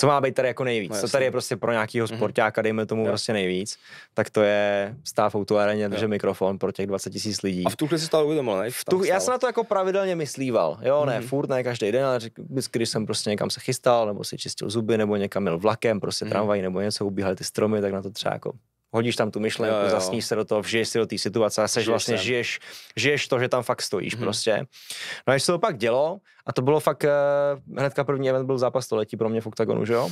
co má být tady jako nejvíc, no, co tady je prostě pro nějakýho mhm. sportáka, dejme tomu jo. prostě nejvíc, tak to je stáv auto areně, takže mikrofon pro těch 20 tisíc lidí. A v tuhle si stále uvědomil, ne? V tu, já jsem na to jako pravidelně myslíval, jo, ne, mm-hmm. furt, ne každý den, ale vždycky, když jsem prostě někam se chystal, nebo si čistil zuby, nebo někam jel vlakem, prostě mm-hmm. tramvají, nebo něco, ubíhaly ty stromy, tak na to třeba jako hodíš tam tu myšlenku, jo, jo. zasníš se do toho, vžiješ si do té situace a seš žiješ vlastně, žiješ, žiješ to, že tam fakt stojíš hmm. prostě. No a se to pak dělo a to bylo fakt, eh, hnedka první event byl zápas století pro mě v OKTAGONu, že jo?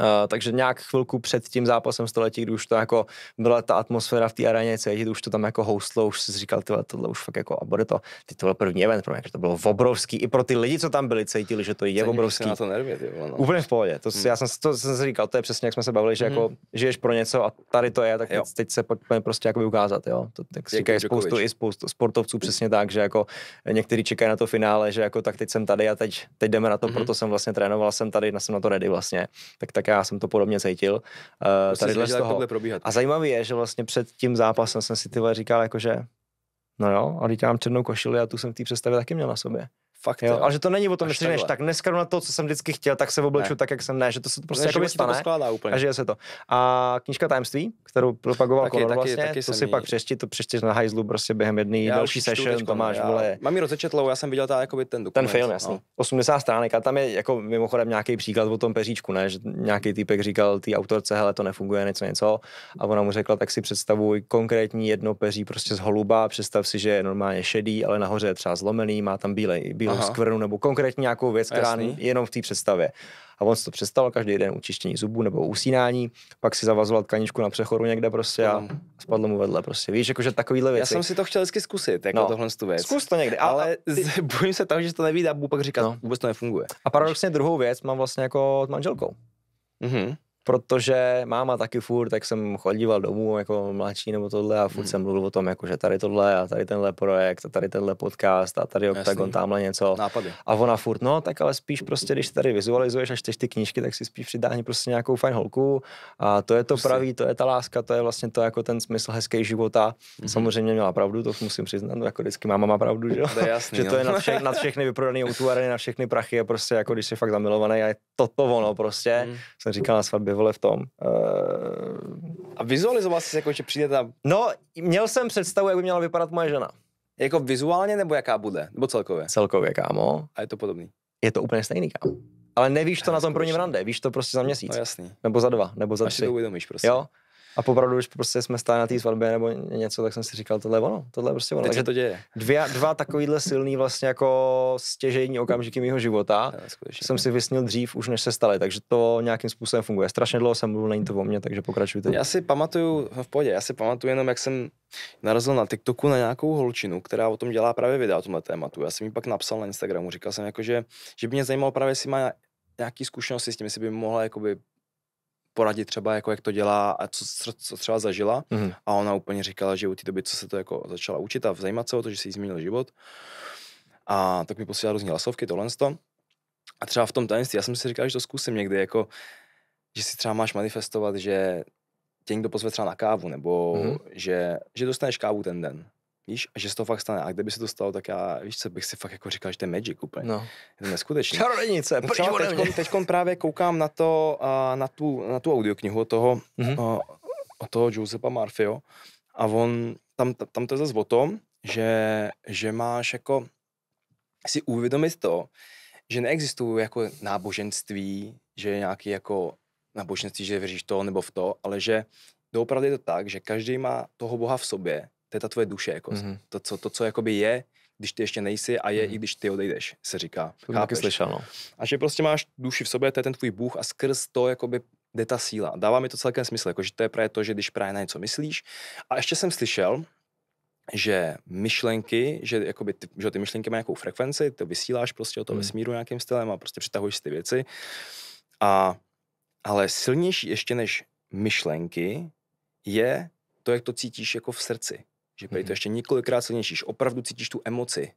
Uh, takže nějak chvilku před tím zápasem století, kdy už to jako byla ta atmosféra v té aréně cítit, už to tam jako houstlo, už si říkal, tyhle, tohle už fakt jako, a bude to, ty to byl první event pro mě, že to bylo obrovský, i pro ty lidi, co tam byli, cítili, že to je Cení obrovský. Na to nervě, ty, no. Úplně v pohodě, to, hmm. já jsem, to jsem si říkal, to je přesně, jak jsme se bavili, že hmm. jako žiješ pro něco a tady to je, tak jo. teď, se pojďme prostě jako ukázat, jo. To, tak si říkají spoustu, i spoustu sportovců hmm. přesně tak, že jako někteří čekají na to finále, že jako tak teď jsem tady a teď, teď jdeme na to, hmm. proto jsem vlastně trénoval, jsem tady, jsem na to ready vlastně. tak tak já jsem to podobně cítil. Uh, tady z toho. Probíhat. A zajímavé je, že vlastně před tím zápasem jsem si tyhle říkal, jakože no jo, a teď mám černou košili a tu jsem v té představě taky měl na sobě. Fakt, jo. Ale že to není o tom, že řekneš, tak dneska na to, co jsem vždycky chtěl, tak se obleču tak, jak jsem ne, že to se to prostě jako stane. To úplně. A žije se to. A knížka Tajemství, kterou propagoval taky, taky, vlastně, taky to si jí. pak přešti, to přečteš na hajzlu prostě během jedné další session, to máš, vole. Mám ji rozečetlou, já jsem viděl ta, jakoby ten dokument. Ten film, jasně. No. 80 stránek a tam je jako mimochodem nějaký příklad o tom peříčku, ne, že nějaký týpek říkal ty autorce, hele, to nefunguje, něco, něco. A ona mu řekla, tak si představuj konkrétní jedno peří prostě z holuba, představ si, že je normálně šedý, ale nahoře je třeba zlomený, má tam bílej, nějakého skvrnu nebo konkrétně nějakou věc, která jenom v té představě. A on si to přestal každý den u čištění zubů nebo usínání, pak si zavazoval tkaničku na přechodu někde prostě mm. a spadlo mu vedle prostě. Víš, jakože takovýhle věci. Já jsem si to chtěl vždycky zkusit, jako no. tohle tu věc. Zkus to někdy, ale, ale ty... bojím se toho, že to nevíde a budu pak říkat, no. vůbec to nefunguje. A paradoxně druhou věc mám vlastně jako s manželkou. Mm-hmm protože máma taky furt, tak jsem chodíval domů jako mladší nebo tohle a furt hmm. jsem mluvil o tom, jako, že tady tohle a tady tenhle projekt a tady tenhle podcast a tady Octagon, Jasný. tamhle něco. Nápady. A ona furt, no tak ale spíš prostě, když tady vizualizuješ a čteš ty knížky, tak si spíš přidáhni prostě nějakou fajn holku a to je to prostě. pravý, to je ta láska, to je vlastně to jako ten smysl hezký života. Hmm. Samozřejmě měla pravdu, to musím přiznat, no, jako vždycky máma má pravdu, že, to je jasný, že to je no. nad, vše, nad všechny vyprodané utuareny, na všechny prachy a prostě jako když jsi fakt zamilovaný a je to ono prostě, hmm. jsem říkal na svatbě tebe vole v tom. Uh... A vizualizoval jsi jako, že přijde tam? No, měl jsem představu, jak by měla vypadat moje žena. Jako vizuálně nebo jaká bude? Nebo celkově? Celkově, kámo. A je to podobný? Je to úplně stejný, kámo. Ale nevíš to na tom prvním rande, víš to prostě za no měsíc. No jasný. Nebo za dva, nebo za Až tři. si to uvědomíš prostě. Jo? A popravdu, když prostě jsme stáli na té svatbě nebo něco, tak jsem si říkal, tohle je ono, tohle je prostě ono. Teď Takže to děje. Dvě, dva takovýhle silný vlastně jako stěžejní okamžiky mého života Já, jsem si vysnil dřív, už než se staly. Takže to nějakým způsobem funguje. Strašně dlouho jsem mluvil, není to o mně, takže pokračujte. Já si pamatuju, v podě, já si pamatuju jenom, jak jsem narazil na TikToku na nějakou holčinu, která o tom dělá právě videa o tomhle tématu. Já jsem jí pak napsal na Instagramu, říkal jsem jako, že, že by mě zajímalo právě, jestli má nějaký zkušenosti s tím, jestli by mohla jakoby poradit třeba, jako jak to dělá a co, co třeba zažila. Mm. A ona úplně říkala, že u té doby, co se to jako začala učit a zajímat se o to, že si jí změnil život. A tak mi posílala různé hlasovky, tohle. A třeba v tom tajemství, já jsem si říkal, že to zkusím někdy, jako, že si třeba máš manifestovat, že tě někdo pozve třeba na kávu, nebo mm. že, že dostaneš kávu ten den. Víš, a že se to fakt stane. A kdyby se to stalo, tak já, víš co, bych si fakt jako říkal, že to je magic úplně. No. Je to neskutečný. Čarodějnice, no třeba teďkon, teďkon, právě koukám na to, uh, na tu, na tu audioknihu toho, mm-hmm. uh, od toho Josepa Marfio a on, tam, tam to je zase o tom, že, že máš jako si uvědomit to, že neexistují jako náboženství, že je nějaký jako náboženství, že věříš to nebo v to, ale že doopravdy je to tak, že každý má toho Boha v sobě to je ta tvoje duše, jako mm-hmm. to, co, to, co jakoby je, když ty ještě nejsi a je, mm-hmm. i když ty odejdeš, se říká. To taky slyšel, no. A že prostě máš duši v sobě, to je ten tvůj Bůh a skrz to jakoby jde ta síla. Dává mi to celkem smysl, jako, že to je právě to, že když právě na něco myslíš. A ještě jsem slyšel, že myšlenky, že, jakoby ty, že ty myšlenky mají nějakou frekvenci, ty vysíláš prostě o to mm. smíru nějakým stylem a prostě přitahuješ ty věci. A, ale silnější ještě než myšlenky je to, jak to cítíš jako v srdci že mm-hmm. to mhm. ještě několikrát silnější, opravdu cítíš tu emoci,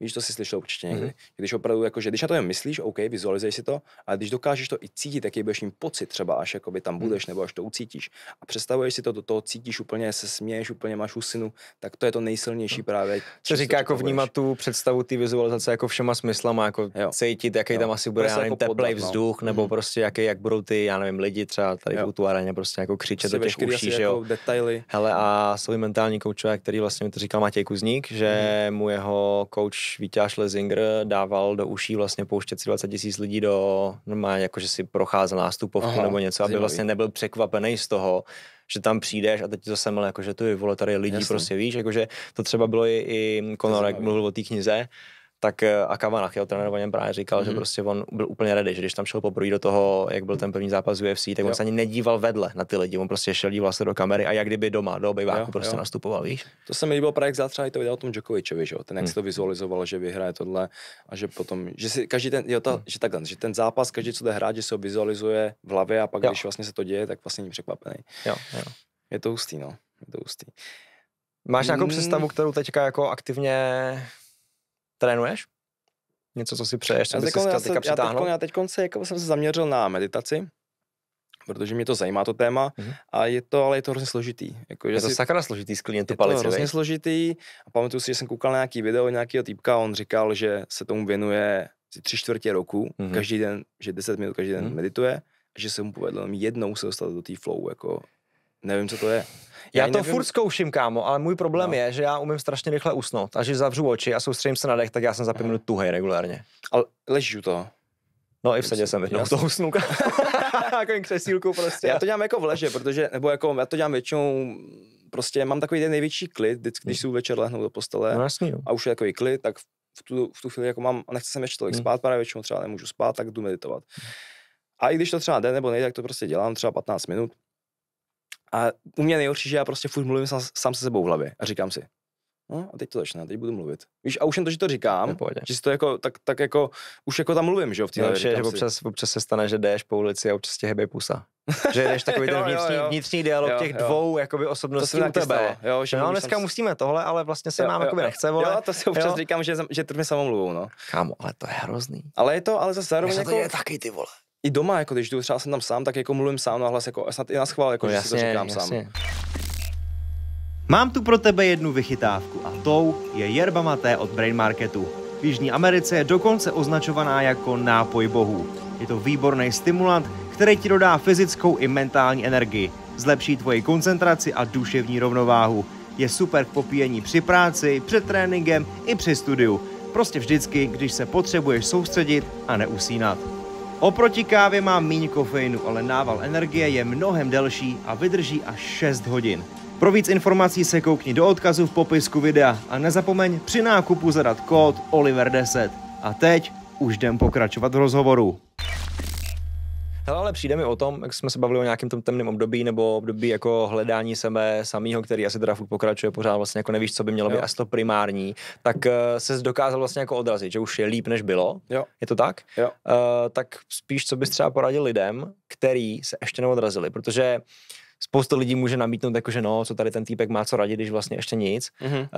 Víš, to si slyšel určitě někdy. Mm-hmm. Když opravdu, jakože, když na to jen myslíš, OK, vizualizuješ si to, ale když dokážeš to i cítit, jaký budeš mít pocit třeba, až jakoby tam mhm. budeš mm-hmm. nebo až to ucítíš a představuješ si to, to toho cítíš úplně, se směješ, úplně máš usinu, tak to je to nejsilnější no. právě. Co říká jako vnímat tu představu ty vizualizace jako všema smyslama, jako jo. cítit, jaký jo. tam asi bude prostě jako teplý no. vzduch, no. nebo mm-hmm. prostě jaký, jak budou ty, já nevím, lidi třeba tady jo. v tu aréně prostě jako křičet prostě do těch uší, že jo. Jako detaily. Hele, a svůj mentální kouč, který vlastně mi to říkal Matěj Kuzník, že mhm. mu jeho kouč Vítěz Lezinger dával do uší vlastně pouštět si 20 tisíc lidí do, normálně jako, že si procházel nástupovku Aha, nebo něco, aby zimavý. vlastně nebyl překvapený z toho, že tam přijdeš a teď to semel, jako, že tu vole, tady lidí Jasný. prostě víš, jakože to třeba bylo i, i Konorek mluvil o té knize, tak eh, a Kavanach, jeho trenér o něm právě říkal, mm-hmm. že mhm. prostě on byl úplně ready, že když tam šel poprvé do toho, jak byl ten první zápas UFC, tak jo. on se ani nedíval vedle na ty lidi, on prostě šel díval se do kamery a jak kdyby doma, do obyváku jo, prostě jo. nastupoval, víš? To se mi líbilo právě, jak zátřeba i to video o tom Djokovičovi, že jo, ten jak mm. Hm. si to vizualizoval, že vyhraje tohle a že potom, že si každý ten, jo, ta, mm. že takhle, že ten zápas, každý, co jde hrát, že se ho vizualizuje v hlavě a pak, jo. když vlastně se to děje, tak vlastně není překvapený. Jo, jo. Je to hustý, no, je to hustý. Máš nějakou mm. představu, kterou teďka jako aktivně Trénuješ? Něco, co si přeješ, co bys si já, se, já, teďkon, já teďkon se, jako jsem se zaměřil na meditaci, protože mě to zajímá to téma mm-hmm. a je to, ale je to hrozně složitý. Jako, že je to si, sakra složitý s klienty palice. Je to hrozně vej? složitý a pamatuju si, že jsem koukal na nějaký video nějakého týpka a on říkal, že se tomu věnuje tři čtvrtě roku, mm-hmm. každý den, že 10 minut každý den mm-hmm. medituje, že se mu povedlo jednou se dostat do té flow, jako nevím, co to je. Já, já to nevím... furt zkouším, kámo, ale můj problém no. je, že já umím strašně rychle usnout. A že zavřu oči a soustředím se na dech, tak já jsem za pět minut tuhej regulárně. Ale u to. No i v sedě jsem jednou to usnul. Takovým křesílku prostě. Já to dělám jako v leže, protože, nebo jako já to dělám většinou prostě mám takový ten největší klid, vždycky, když mm. si večer lehnou do postele no, jasný, a už je takový klid, tak v tu, v tu chvíli jako mám, a nechci se ještě tolik mm. spát, právě většinou třeba nemůžu spát, tak jdu meditovat. A i když to třeba jde nebo nejde, tak to prostě dělám třeba 15 minut a u mě nejhorší, že já prostě furt mluvím sám, sám se sebou v hlavě a říkám si, no a teď to začne, teď budu mluvit. Víš, a už jen to, že to říkám, že si to jako, tak, tak jako, už jako tam mluvím, že jo, v té hlavě. No, že občas, občas se stane, že jdeš po ulici a občas tě hebej pusa. že jdeš takový ten vnitřní, jo, jo. vnitřní dialog jo, těch jo. dvou jakoby osobností to u tebe. Stalo, jo, že no, dneska jsem... musíme tohle, ale vlastně se jo, nám jo, jakoby jo. nechce, vole. Jo, to si občas jo. říkám, že, že trmě samomluvou, no. Kámo, ale to je hrozný. Ale je to, ale zase zároveň jako... To je taky ty vole i doma, jako když jdu, třeba jsem tam sám, tak jako mluvím sám na hlas, jako snad i na schvál, jako no, že jasně, si to říkám jasně. sám. Mám tu pro tebe jednu vychytávku a tou je yerba maté od Brain Marketu. V Jižní Americe je dokonce označovaná jako nápoj bohů. Je to výborný stimulant, který ti dodá fyzickou i mentální energii, zlepší tvoji koncentraci a duševní rovnováhu. Je super k popíjení při práci, před tréninkem i při studiu. Prostě vždycky, když se potřebuješ soustředit a neusínat. Oproti kávě má méně kofeinu, ale nával energie je mnohem delší a vydrží až 6 hodin. Pro víc informací se koukni do odkazu v popisku videa a nezapomeň při nákupu zadat kód OLIVER10. A teď už jdem pokračovat v rozhovoru. Hele, ale přijde mi o tom, jak jsme se bavili o nějakém tom temném období nebo období jako hledání sebe samého, který asi teda furt pokračuje pořád vlastně jako nevíš, co by mělo jo. být, asi to primární, tak uh, se dokázal vlastně jako odrazit, že už je líp, než bylo. Jo. Je to tak? Jo. Uh, tak spíš, co bys třeba poradil lidem, který se ještě neodrazili, protože Spoustu lidí může namítnout, jako, že no, co tady ten týpek má co radit, když vlastně ještě nic. Mm-hmm. Uh,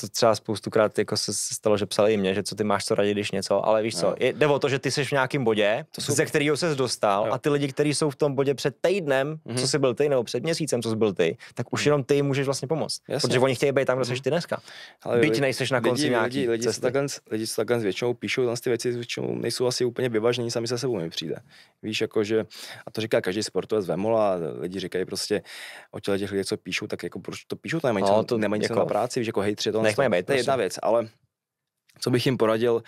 to třeba spoustukrát jako se stalo, že psali i mě, že co ty máš co radit, když něco, ale víš no. co, je, jde o to, že ty jsi v nějakém bodě, to jsou... ze kterého se dostal jo. a ty lidi, kteří jsou v tom bodě před týdnem, mm-hmm. co mhm. jsi byl ty, nebo před měsícem, co jsi byl ty, tak už mhm. jenom ty můžeš vlastně pomoct. Jasně. Protože oni chtějí být tam, kde mm-hmm. jsi ty dneska. Ale Byť lidi, nejseš na konci lidi, nějaký lidi, lidi, cesty. Takhle, lidi se takhle většinou píšou, ty věci většinou nejsou asi úplně vyvážení sami se sebou mi přijde. Víš, jako, že, a to říká každý sportovec Vemola, lidi říkají prostě prostě o těle těch lidí, co píšou, tak jako proč to píšou, to nemají no, to, nemají jako, na práci, víš, jako hej, tři to, nechme to, být, to je jedna věc, ale co bych jim poradil,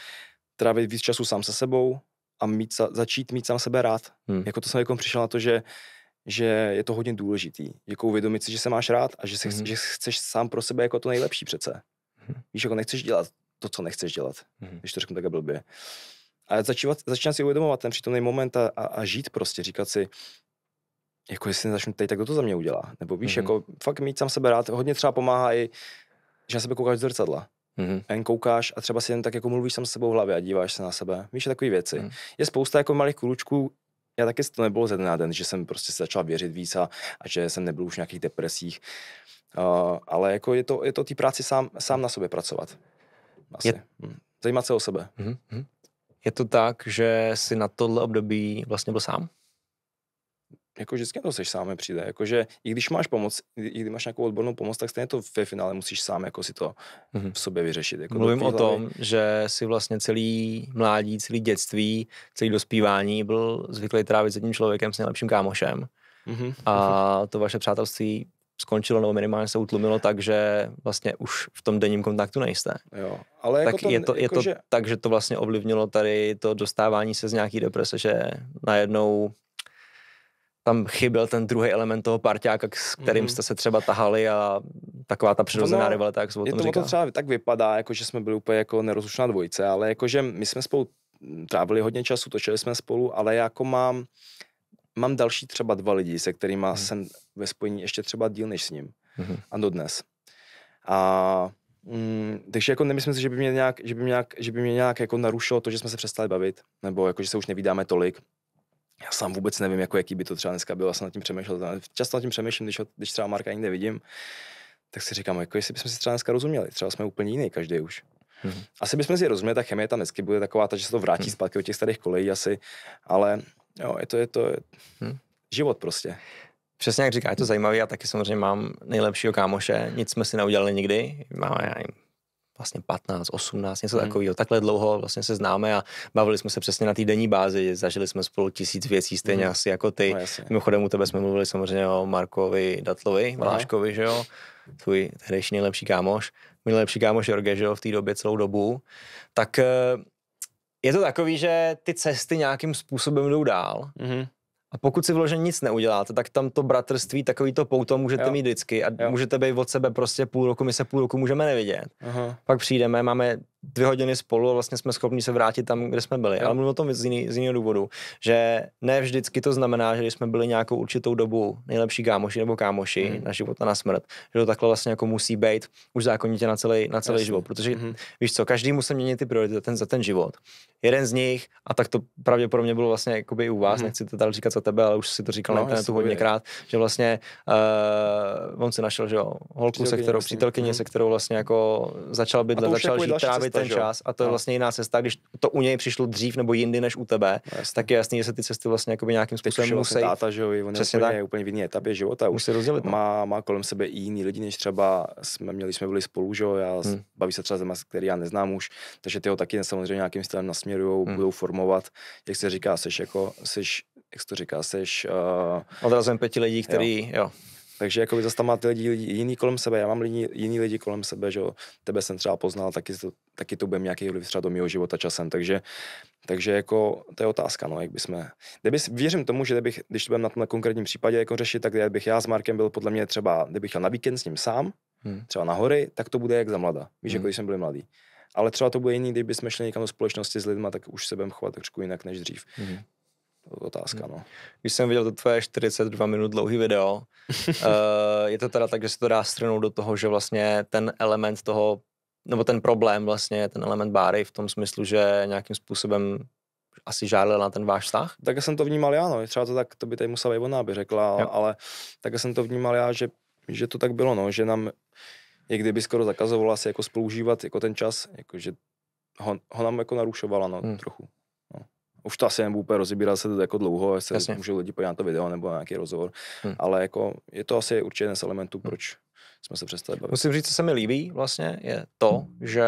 trávit víc času sám se sebou a mít, začít mít sám sebe rád. Hmm. Jako to jsem jako přišel na to, že že je to hodně důležitý. Jako uvědomit si, že se máš rád a že, se, mm-hmm. že chceš sám pro sebe jako to nejlepší přece. Mm-hmm. Víš, jako nechceš dělat to, co nechceš dělat, mm-hmm. když to řeknu tak blbě. A začínat, začínat si uvědomovat ten přítomný moment a, a, a žít prostě, říkat si, jako jestli začnu teď, tak kdo to za mě udělá? Nebo víš, mm-hmm. jako fakt mít sám sebe rád, hodně třeba pomáhá i, že na sebe koukáš z zrcadla. Mm-hmm. A jen koukáš a třeba si jen tak jako mluvíš sám s sebou v hlavě a díváš se na sebe. Víš, takové věci. Mm-hmm. Je spousta jako malých kručků, já taky to nebylo ze dne na den, že jsem prostě se začal věřit víc a, a že jsem nebyl už v nějakých depresích. Uh, ale jako je to, je to té práci sám, sám na sobě pracovat. Asi. Je... Hm. Zajímat se o sebe. Mm-hmm. Je to tak, že jsi na tohle období vlastně byl sám? jakože vždycky to seš sám přijde, jakože i když máš pomoc, i když máš nějakou odbornou pomoc, tak stejně to ve finále musíš sám jako si to mhm. v sobě vyřešit. Jako Mluvím o tom, že si vlastně celý mládí, celý dětství, celý dospívání byl zvyklý trávit s jedním člověkem, s nejlepším kámošem. Mm-hmm. A mhm. to vaše přátelství skončilo nebo minimálně se utlumilo tak, že vlastně už v tom denním kontaktu nejste. Jo, ale jako tak jako to, je to, je jako to že... tak, že to vlastně ovlivnilo tady to dostávání se z nějaký deprese, že najednou tam chyběl ten druhý element toho parťáka, s kterým mhm. jste se třeba tahali a taková ta přirozená no, rivalita, jak se o tom to, říká. to třeba tak vypadá, jako že jsme byli úplně jako nerozlučná dvojice, ale jakože my jsme spolu trávili hodně času, točili jsme spolu, ale jako mám, mám další třeba dva lidi, se kterými mm. jsem ve spojení ještě třeba díl než s ním. Mm. A dnes. A Mm, takže jako nemyslím si, že by mě nějak, že by mě nějak, že by mě nějak jako narušilo to, že jsme se přestali bavit, nebo jako, že se už nevídáme tolik já sám vůbec nevím, jako jaký by to třeba dneska bylo, já jsem nad tím přemýšlel. Často nad tím přemýšlím, když, když třeba Marka nikde vidím, tak si říkám, jako jestli bychom si třeba dneska rozuměli, třeba jsme úplně jiný každý už. Mm-hmm. Asi bychom si rozuměli, ta chemie tam dnesky bude taková, ta, že se to vrátí mm-hmm. zpátky do těch starých kolejí asi, ale jo, je to, je to je mm-hmm. život prostě. Přesně jak říká, je to zajímavé, já taky samozřejmě mám nejlepšího kámoše, nic jsme si neudělali nikdy, máme, vlastně 15, 18, něco hmm. takového. Takhle dlouho vlastně se známe a bavili jsme se přesně na týdenní bázi, zažili jsme spolu tisíc věcí, stejně hmm. asi jako ty. No, Mimochodem u tebe jsme mluvili samozřejmě o Markovi Datlovi, Maláškovi, že jo? Tvůj tehdejší nejlepší kámoš, můj nejlepší kámoš Jorge, že jo, v té době celou dobu. Tak eh, je to takový, že ty cesty nějakým způsobem jdou dál. hmm a pokud si vloženě nic neuděláte, tak tam to bratrství, takový to pouto můžete jo. mít vždycky a jo. můžete být od sebe prostě půl roku, my se půl roku můžeme nevidět. Aha. Pak přijdeme, máme dvě hodiny spolu a vlastně jsme schopni se vrátit tam, kde jsme byli. Jo. Ale mluvím o tom z, jiný, z jiného důvodu, že ne vždycky to znamená, že když jsme byli nějakou určitou dobu nejlepší kámoši nebo kámoši mm. na život a na smrt, že to takhle vlastně jako musí být už zákonitě na celý, na celý život. Protože mm. víš co, každý musí měnit ty priority za ten, za ten život. Jeden z nich, a tak to pravděpodobně bylo vlastně jakoby i u vás, mm. nechci to tady říkat za tebe, ale už si to říkal no, na internetu hodněkrát, že vlastně uh, on si našel, že jo, holku, se kterou, přítelkyně, mm. se mhm. kterou vlastně jako začal bydlet, začal jako žít, trávit cesta, ten čas a to je no. vlastně jiná cesta, když to u něj přišlo dřív nebo jindy než u tebe, yes. No, tak je jasný, že se ty cesty vlastně nějakým způsobem vlastně musí. Táta, že jo, on přesně úplně, tak. úplně v jiné etapě života. Už se rozdělit. No. Má, má kolem sebe i jiný lidi, než třeba jsme měli, jsme byli spolu, že jo, já hmm. baví se třeba zema, který já neznám už, takže ty ho taky samozřejmě nějakým stylem nasměrují, hmm. budou formovat, jak se říká, seš jako, seš, jak se to říká, seš... Uh, Odrazem pěti lidí, který, jo. jo takže jako zase tam máte lidi, lidi jiný kolem sebe, já mám lidi, jiný lidi kolem sebe, že jo. Tebe jsem třeba poznal, taky to, taky to bude nějaký vliv třeba do mého života časem, takže, takže jako to je otázka, no, jak bychom, kdyby, věřím tomu, že kdybych, když to budeme na tom konkrétním případě jako řešit, tak bych já s Markem byl podle mě třeba, kdybych jel na víkend s ním sám, hmm. třeba na hory, tak to bude jak za mlada, víš, jako hmm. jako když jsem byl mladý. Ale třeba to bude jiný, kdybychom šli někam do společnosti s lidmi, tak už se budeme chovat trošku jinak než dřív. Hmm otázka. Hmm. No. Když jsem viděl to tvoje 42 minut dlouhý video, uh, je to teda tak, že se to dá strnout do toho, že vlastně ten element toho, nebo ten problém vlastně, ten element Báry v tom smyslu, že nějakým způsobem asi žádal na ten váš vztah? Tak jsem to vnímal já, no. Třeba to tak, to by tady musela i ona, aby řekla, jo. ale tak jsem to vnímal já, že, že to tak bylo, no, že nám i kdyby skoro zakazovala si jako spolužívat jako ten čas, jako že ho, ho nám jako narušovala, no, hmm. trochu. Už to asi nebudu úplně rozebírat se to jako dlouho, jestli Jasně. můžou lidi podívat na to video nebo na nějaký rozhovor, hmm. ale jako je to asi určitě jeden z elementů, hm. proč jsme se přestali bavit. Musím říct, co se mi líbí vlastně, je to, hm. že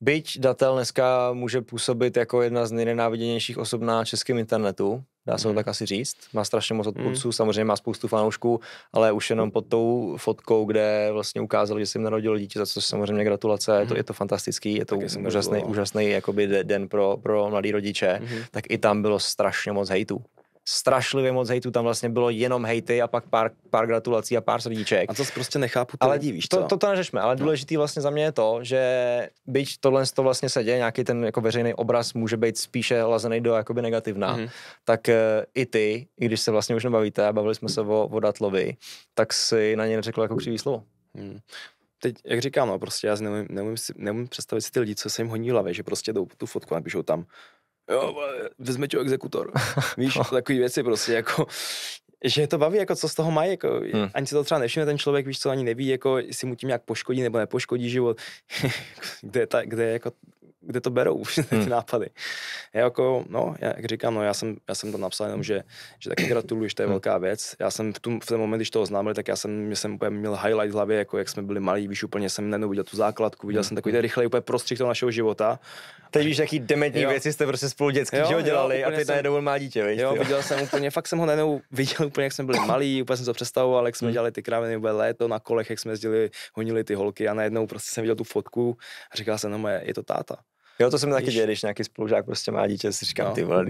byť datel dneska může působit jako jedna z nejnenáviděnějších osob na českém internetu, dá se to mhm. tak asi říct. Má strašně moc odpůrců, mm. samozřejmě má spoustu fanoušků, ale už jenom mhm. pod tou fotkou, kde vlastně ukázal, že jsem narodil dítě, za což samozřejmě gratulace, mm. to, mhm. je to fantastický, je to úžasný, úžasný no. jakoby den pro, pro mladý rodiče, mm. tak i tam bylo strašně moc hejtů strašlivě moc hejtu, tam vlastně bylo jenom hejty a pak pár, pár gratulací a pár srdíček. A to prostě nechápu, to ale divíš, to, to, to neřešme, ale no. důležitý vlastně za mě je to, že byť tohle to vlastně se děje, nějaký ten jako veřejný obraz může být spíše lazený do jakoby negativna, mm-hmm. tak uh, i ty, i když se vlastně už nebavíte a bavili jsme se o, o Datlovi, tak si na něj neřekl jako křivý slovo. Mm teď, jak říkám, no, prostě já neumím, neumím, si, neumím představit si ty lidi, co se jim honí hlavě, že prostě jdou tu fotku a napíšou tam jo, vezme tě exekutor. Víš, no. takové věci prostě, jako, že to baví, jako co z toho mají, jako, hmm. ani si to třeba nevšimne ten člověk, víš co, ani neví, jako, jestli mu tím nějak poškodí nebo nepoškodí život, kde, ta, kde, jako, kde to berou ty hmm. nápady. Já jako, no, já, jak říkám, no, já jsem, já jsem tam napsal jenom, že, že taky gratuluju, že to je hmm. velká věc. Já jsem v, tom, v ten moment, když to oznámili, tak já jsem, jsem úplně měl highlight v hlavě, jako jak jsme byli malí, víš, úplně jsem viděl tu základku, viděl hmm. jsem takový ten rychlej úplně prostřih toho našeho života Teď víš, jaký dementní věci jste prostě spolu dětský jo, ho dělali jo, a teď jsem, najednou má dítě, víš, jo, viděl jsem úplně, fakt jsem ho najednou viděl úplně, jak jsme byli malí, úplně jsem to představoval, jak jsme hmm. dělali ty kraviny, úplně léto na kolech, jak jsme jezdili, honili ty holky a najednou prostě jsem viděl tu fotku a říkal jsem, no je to táta. Jo, to se mi taky děje, když nějaký spolužák prostě má dítě, si říkám, no. ty vole,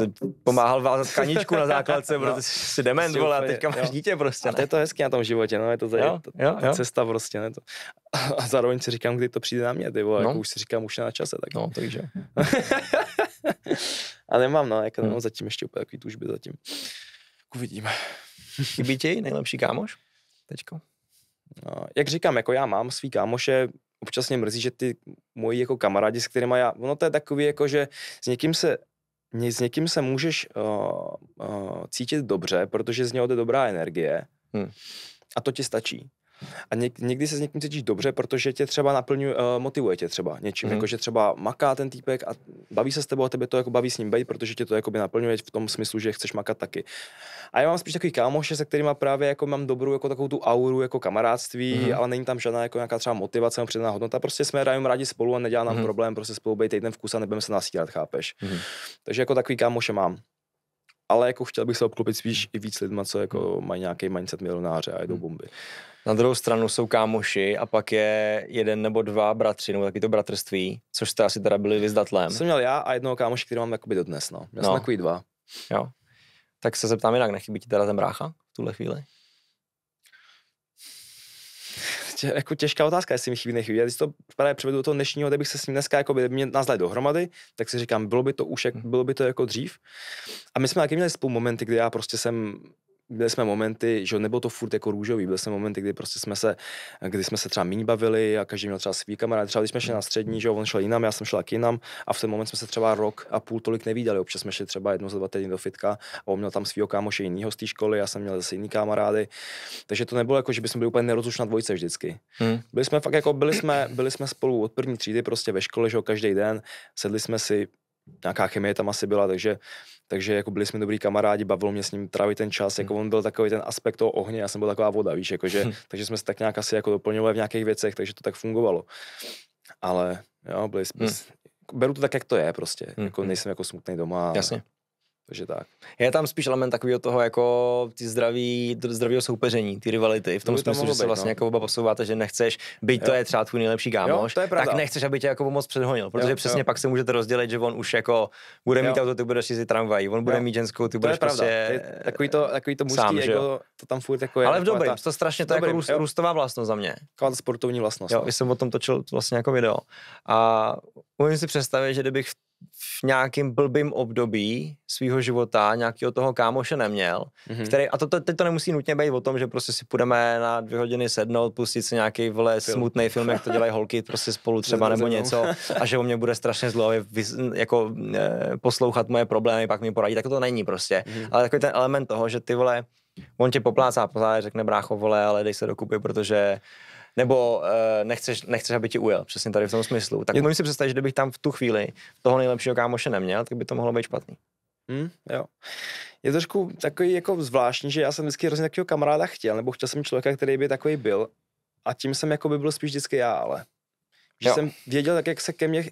no. pomáhal vázat kaničku na základce, no. protože si dement, prostě vole, a teďka máš jo. dítě prostě. Ne? A to je to hezké na tom životě, no, je to, tady, jo, to, jo, jo. cesta prostě, ne, to. A zároveň si říkám, kdy to přijde na mě, ty vole, no. jako už si říkám, už je na čase, tak no, takže. a nemám, no, jako hmm. no, zatím ještě úplně takový tužby zatím. Uvidíme. Jako Chybí ti nejlepší kámoš? Teďko. No, jak říkám, jako já mám svý kámoše, občas mě mrzí, že ty moji jako kamarádi, s kterými já, ono to je takový jako, že s někým se s někým se můžeš uh, uh, cítit dobře, protože z něho jde dobrá energie hmm. a to ti stačí. A někdy se s někým cítíš dobře, protože tě třeba naplňuje, eh, motivuje tě třeba něčím, mm-hmm. jako že třeba maká ten týpek a baví se s tebou a tebe to jako baví s ním být, protože tě to jako by naplňuje v tom smyslu, že chceš makat taky. A já mám spíš takový kámoše, se kterými právě jako mám dobrou jako takovou tu auru jako kamarádství, mm-hmm. ale není tam žádná jako nějaká třeba motivace nebo předná hodnota. Prostě jsme rádi, rádi spolu a nedělá nám mm-hmm. problém prostě spolu být ten vkus a nebudeme se nasírat, chápeš? Mm-hmm. Takže jako takový kámoše mám ale jako chtěl bych se obklopit spíš i víc lidma, co jako mhm. mají nějaký mindset milionáře a jdou mhm. bomby. Na druhou stranu jsou kámoši a pak je jeden nebo dva bratři, nebo taky to bratrství, což jste asi teda byli vy s Datlem. Jsem měl já a jednoho kámoši, který mám jakoby dodnes, no. Měl no. jsem takový dva. Jo. Tak se zeptám jinak, nechybí ti teda ten brácha v tuhle chvíli? Tě, jako těžká otázka, jestli mi chybí, nechybí. Já když to právě převedu do toho dnešního, kdybych se s ním dneska, jako by mě nás dohromady, tak si říkám, bylo by to už, jak, mhm. bylo by to jako dřív. A my jsme taky měli spolu momenty, kdy já prostě jsem byli jsme momenty, že nebylo to furt jako růžový, byly jsme momenty, kdy prostě jsme se, kdy jsme se třeba méně bavili a každý měl třeba svý kamarád, třeba když jsme šli na střední, hmm. že on šel jinam, já jsem šel k jinam a v ten moment jsme se třeba rok a půl tolik nevídali, občas jsme šli třeba jednou za dva týdny do fitka a on měl tam svého kámoše jiného z té školy, já jsem měl zase jiný kamarády, takže to nebylo jako, že bychom byli úplně nerozlučná dvojice vždycky. Hmm. Byli jsme fakt jako, byli jsme, byli jsme spolu od první třídy prostě ve škole, že každý den, sedli jsme si, nějaká chemie tam asi byla, takže takže jako byli jsme dobrý kamarádi, bavilo mě s ním trávit ten čas, jako hmm. on byl takový ten aspekt toho ohně, já jsem byl taková voda, víš, jakože, hmm. takže jsme se tak nějak asi jako doplňovali v nějakých věcech, takže to tak fungovalo. Ale jo, byli jsme, hmm. beru to tak, jak to je prostě, hmm. jako hmm. nejsem jako smutný doma. Jasně. Takže tak. Je tam spíš element takového toho jako ty zdraví, zdravého soupeření, ty rivality, v tom to smyslu, že se vlastně no. jako oba posouváte, že nechceš, byť jo. to je třeba tvůj nejlepší kámoš, jo, tak nechceš, aby tě jako moc předhonil, protože jo, přesně jo. pak se můžete rozdělit, že on už jako bude mít jo. auto, ty budeš jezdit tramvají, on bude jo. mít ženskou, ty to budeš je prostě takový to, takový to eh, mužský, sám, jako, to tam furt jako je. Ale v dobrý, ta... to strašně to jako růst, růstová vlastnost za mě. Taková sportovní vlastnost. Jo, no. jsem o tom točil vlastně jako video. A umím si představit, že kdybych v v nějakým blbým období svého života nějakého toho kámoše neměl, mm-hmm. který, a to, to, teď to nemusí nutně být o tom, že prostě si půjdeme na dvě hodiny sednout, pustit si nějaký vle film. smutný film, jak to dělají holky prostě spolu třeba nebo něco a že o mě bude strašně zlo jako e, poslouchat moje problémy, pak mi poradí, tak to není prostě. Mm-hmm. Ale takový ten element toho, že ty vole, on tě poplácá pořád, řekne brácho, vole, ale dej se dokupy, protože nebo uh, nechceš, nechceš, aby ti ujel, přesně tady v tom smyslu. Tak můžu si představit, že kdybych tam v tu chvíli toho nejlepšího kámoše neměl, tak by to mohlo být špatný. Hmm, jo. Je trošku takový jako zvláštní, že já jsem vždycky hrozně takového kamaráda chtěl, nebo chtěl jsem člověka, který by takový byl. A tím jsem jako by byl spíš vždycky já, ale. Že jo. jsem věděl, tak jak se ke mně...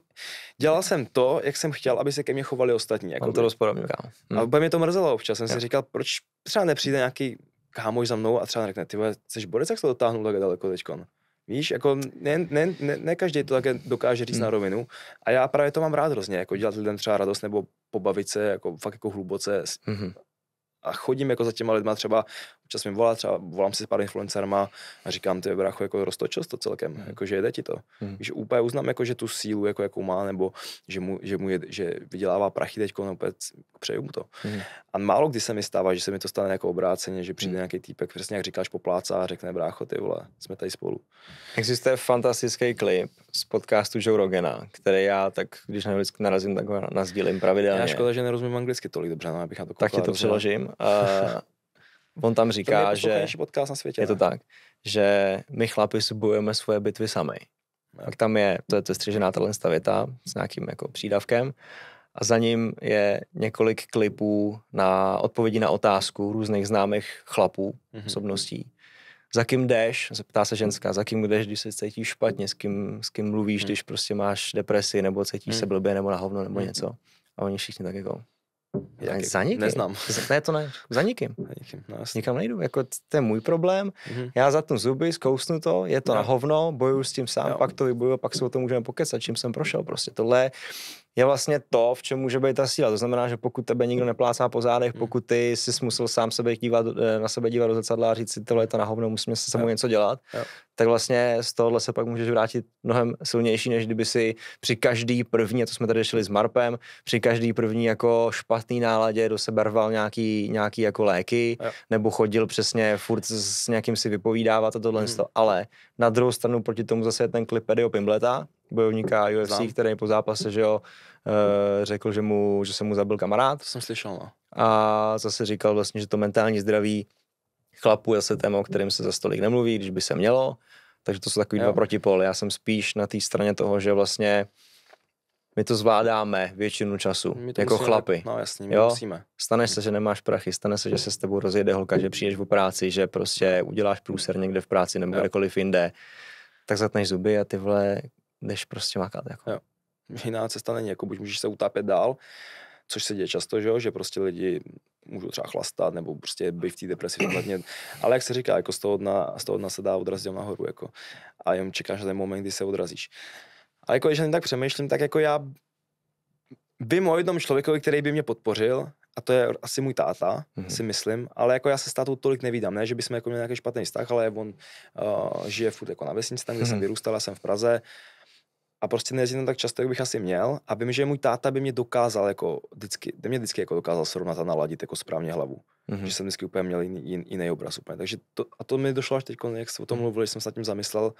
Dělal jsem to, jak jsem chtěl, aby se ke mně chovali ostatní. Jako to dost Hmm. A hm. úplně mě to mrzelo občas. Jsem jo. si říkal, proč třeba nepřijde nějaký kámoš za mnou a třeba řekne, ty vole, jsi borec, jak se to dotáhnul tak daleko teďkon. No? Víš, jako ne, ne, ne, ne každý to také dokáže říct hmm. na rovinu a já právě to mám rád hrozně, jako dělat lidem třeba radost nebo pobavit se jako fakt jako hluboce hmm. a chodím jako za těma lidma třeba Občas mi volá, třeba volám si s pár influencerma a říkám, ty brachu, jako roztočil to celkem, mm. jako, že jede ti to. Mm. Že úplně uznám, jako, že tu sílu, jako, jakou má, nebo že mu, že mu je, že vydělává prachy teď, no, přeju mu to. Mm. A málo kdy se mi stává, že se mi to stane jako obráceně, že přijde mm. nějaký týpek, přesně jak říkáš, poplácá a řekne, brácho, ty vole, jsme tady spolu. Existuje fantastický klip z podcastu Joe Rogena, který já tak, když na narazím, tak ho nazdílím pravidelně. Já škoda, že nerozumím anglicky tolik dobře, no, abych na to Tak ti to přeložím. Uh, On tam říká, to je že... podcast na světě. Je ne? to tak, že my chlapi subujeme svoje bitvy sami. No. Tak tam je, to je, to střežená střižená tato věta s nějakým jako přídavkem a za ním je několik klipů na odpovědi na otázku různých známých chlapů, mm-hmm. osobností. Za kým jdeš? Zeptá se ženská. Za kým jdeš, když se cítíš špatně? S kým, s kým mluvíš, mm. když prostě máš depresi nebo cítíš mm. se mhm. blbě nebo na hovno nebo mm. něco? A oni všichni tak jako jak, za nikým. Neznám. ne, to ne. Za nikým. Za nikým, no, Nikam nejdu. Jako, to je můj problém. Mm-hmm. Já zatnu zuby, zkousnu to, je to no. na hovno, bojuju s tím sám, no. pak to vybojuju, pak se o tom můžeme pokecat, čím jsem prošel. Prostě tohle je vlastně to, v čem může být ta síla. To znamená, že pokud tebe nikdo neplácá po zádech, hmm. pokud ty jsi musel sám sebe dívat, eh, na sebe dívat do zrcadla a říct si, tohle je to na hovno, musíme se samou něco dělat, jo. tak vlastně z tohohle se pak můžeš vrátit mnohem silnější, než kdyby si při každý první, a to jsme tady řešili s Marpem, při každý první jako špatný náladě do sebe rval nějaký, nějaký jako léky, jo. nebo chodil přesně furt s nějakým si vypovídávat a tohle. Hmm. Ale na druhou stranu proti tomu zase je ten klip Pedio Pimbleta, bojovníka UFC, Znám. který po zápase, že jo, eh, řekl, že, mu, že se mu zabil kamarád. To jsem slyšel, no. A zase říkal vlastně, že to mentální zdraví chlapů je se téma, o kterém se za stolik nemluví, když by se mělo. Takže to jsou takový jo. dva protipol. Já jsem spíš na té straně toho, že vlastně my to zvládáme většinu času, my to jako chlapy. chlapy. No jasně, my jo? musíme. Stane se, že nemáš prachy, stane se, že se s tebou rozjede holka, že přijdeš po práci, že prostě uděláš průser někde v práci nebo kdekoliv jinde, tak zatneš zuby a ty vole, než prostě makat. Jako. Jo. Jiná cesta není, jako buď můžeš se utápět dál, což se děje často, že, jo? že prostě lidi můžou třeba chlastat nebo prostě být v té depresi kompletně. Ale jak se říká, jako z toho dna, z toho dna se dá odrazit nahoru. Jako. A jenom čekáš na ten moment, kdy se odrazíš. A jako, když tak přemýšlím, tak jako já vím o jednom člověkovi, který by mě podpořil, a to je asi můj táta, mm-hmm. si myslím, ale jako já se s tátou tolik nevídám, ne, že bychom jako měli nějaký špatný vztah, ale on uh, žije furt jako na vesnici, tam, kde mm-hmm. jsem mhm. vyrůstal, já jsem v Praze, a prostě nejezdím tam tak často, jak bych asi měl a vím, že můj táta by mě dokázal jako vždycky, mě vždycky jako dokázal srovnat a naladit jako správně hlavu. Mm-hmm. Že jsem vždycky úplně měl jiný, jiný, jiný obraz úplně. Takže to, a to mi došlo až teď, jak se o tom mhm. mluvil, že jsem se nad tím zamyslel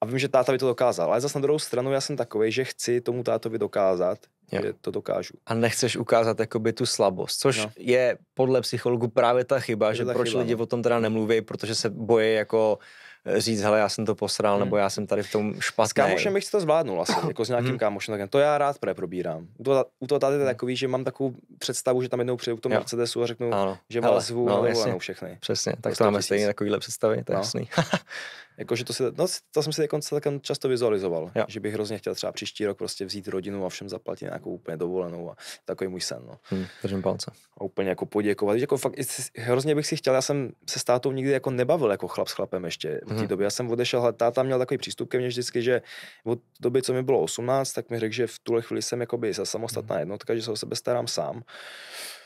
a vím, že táta by to dokázal. Ale zase na druhou stranu já jsem takový, že chci tomu tátovi dokázat, jo. že to dokážu. A nechceš ukázat jakoby tu slabost, což no. je podle psychologu právě ta chyba, je že ta proč chyba, lidi no. o tom teda nemluví, protože se bojí jako říct, hele, já jsem to posral, hmm. nebo já jsem tady v tom špatný. S kámošem bych si to zvládnul asi, no. jako s nějakým hmm. kámošem. Tak to já rád preprobírám. U toho, u toho tady je hmm. takový, že mám takovou představu, že tam jednou přijdu k tomu jo. Mercedesu a řeknu, ano. že vás zvu, no, no, všechny. Přesně, tak to máme stejně takovýhle představy, to je no. jasný. Jakože to, si, no, to jsem si jako dokonce tak často vizualizoval, jo. že bych hrozně chtěl třeba příští rok prostě vzít rodinu a všem zaplatit nějakou úplně dovolenou a takový můj sen. No. Hmm, držím palce. A úplně jako poděkovat. Jako fakt, hrozně bych si chtěl, já jsem se s tátou nikdy jako nebavil jako chlap s chlapem ještě v té hmm. době. Já jsem odešel, ale táta měl takový přístup ke mně vždycky, že od doby, co mi bylo 18, tak mi řekl, že v tuhle chvíli jsem jakoby samostatná mhm. jednotka, že se o sebe starám sám.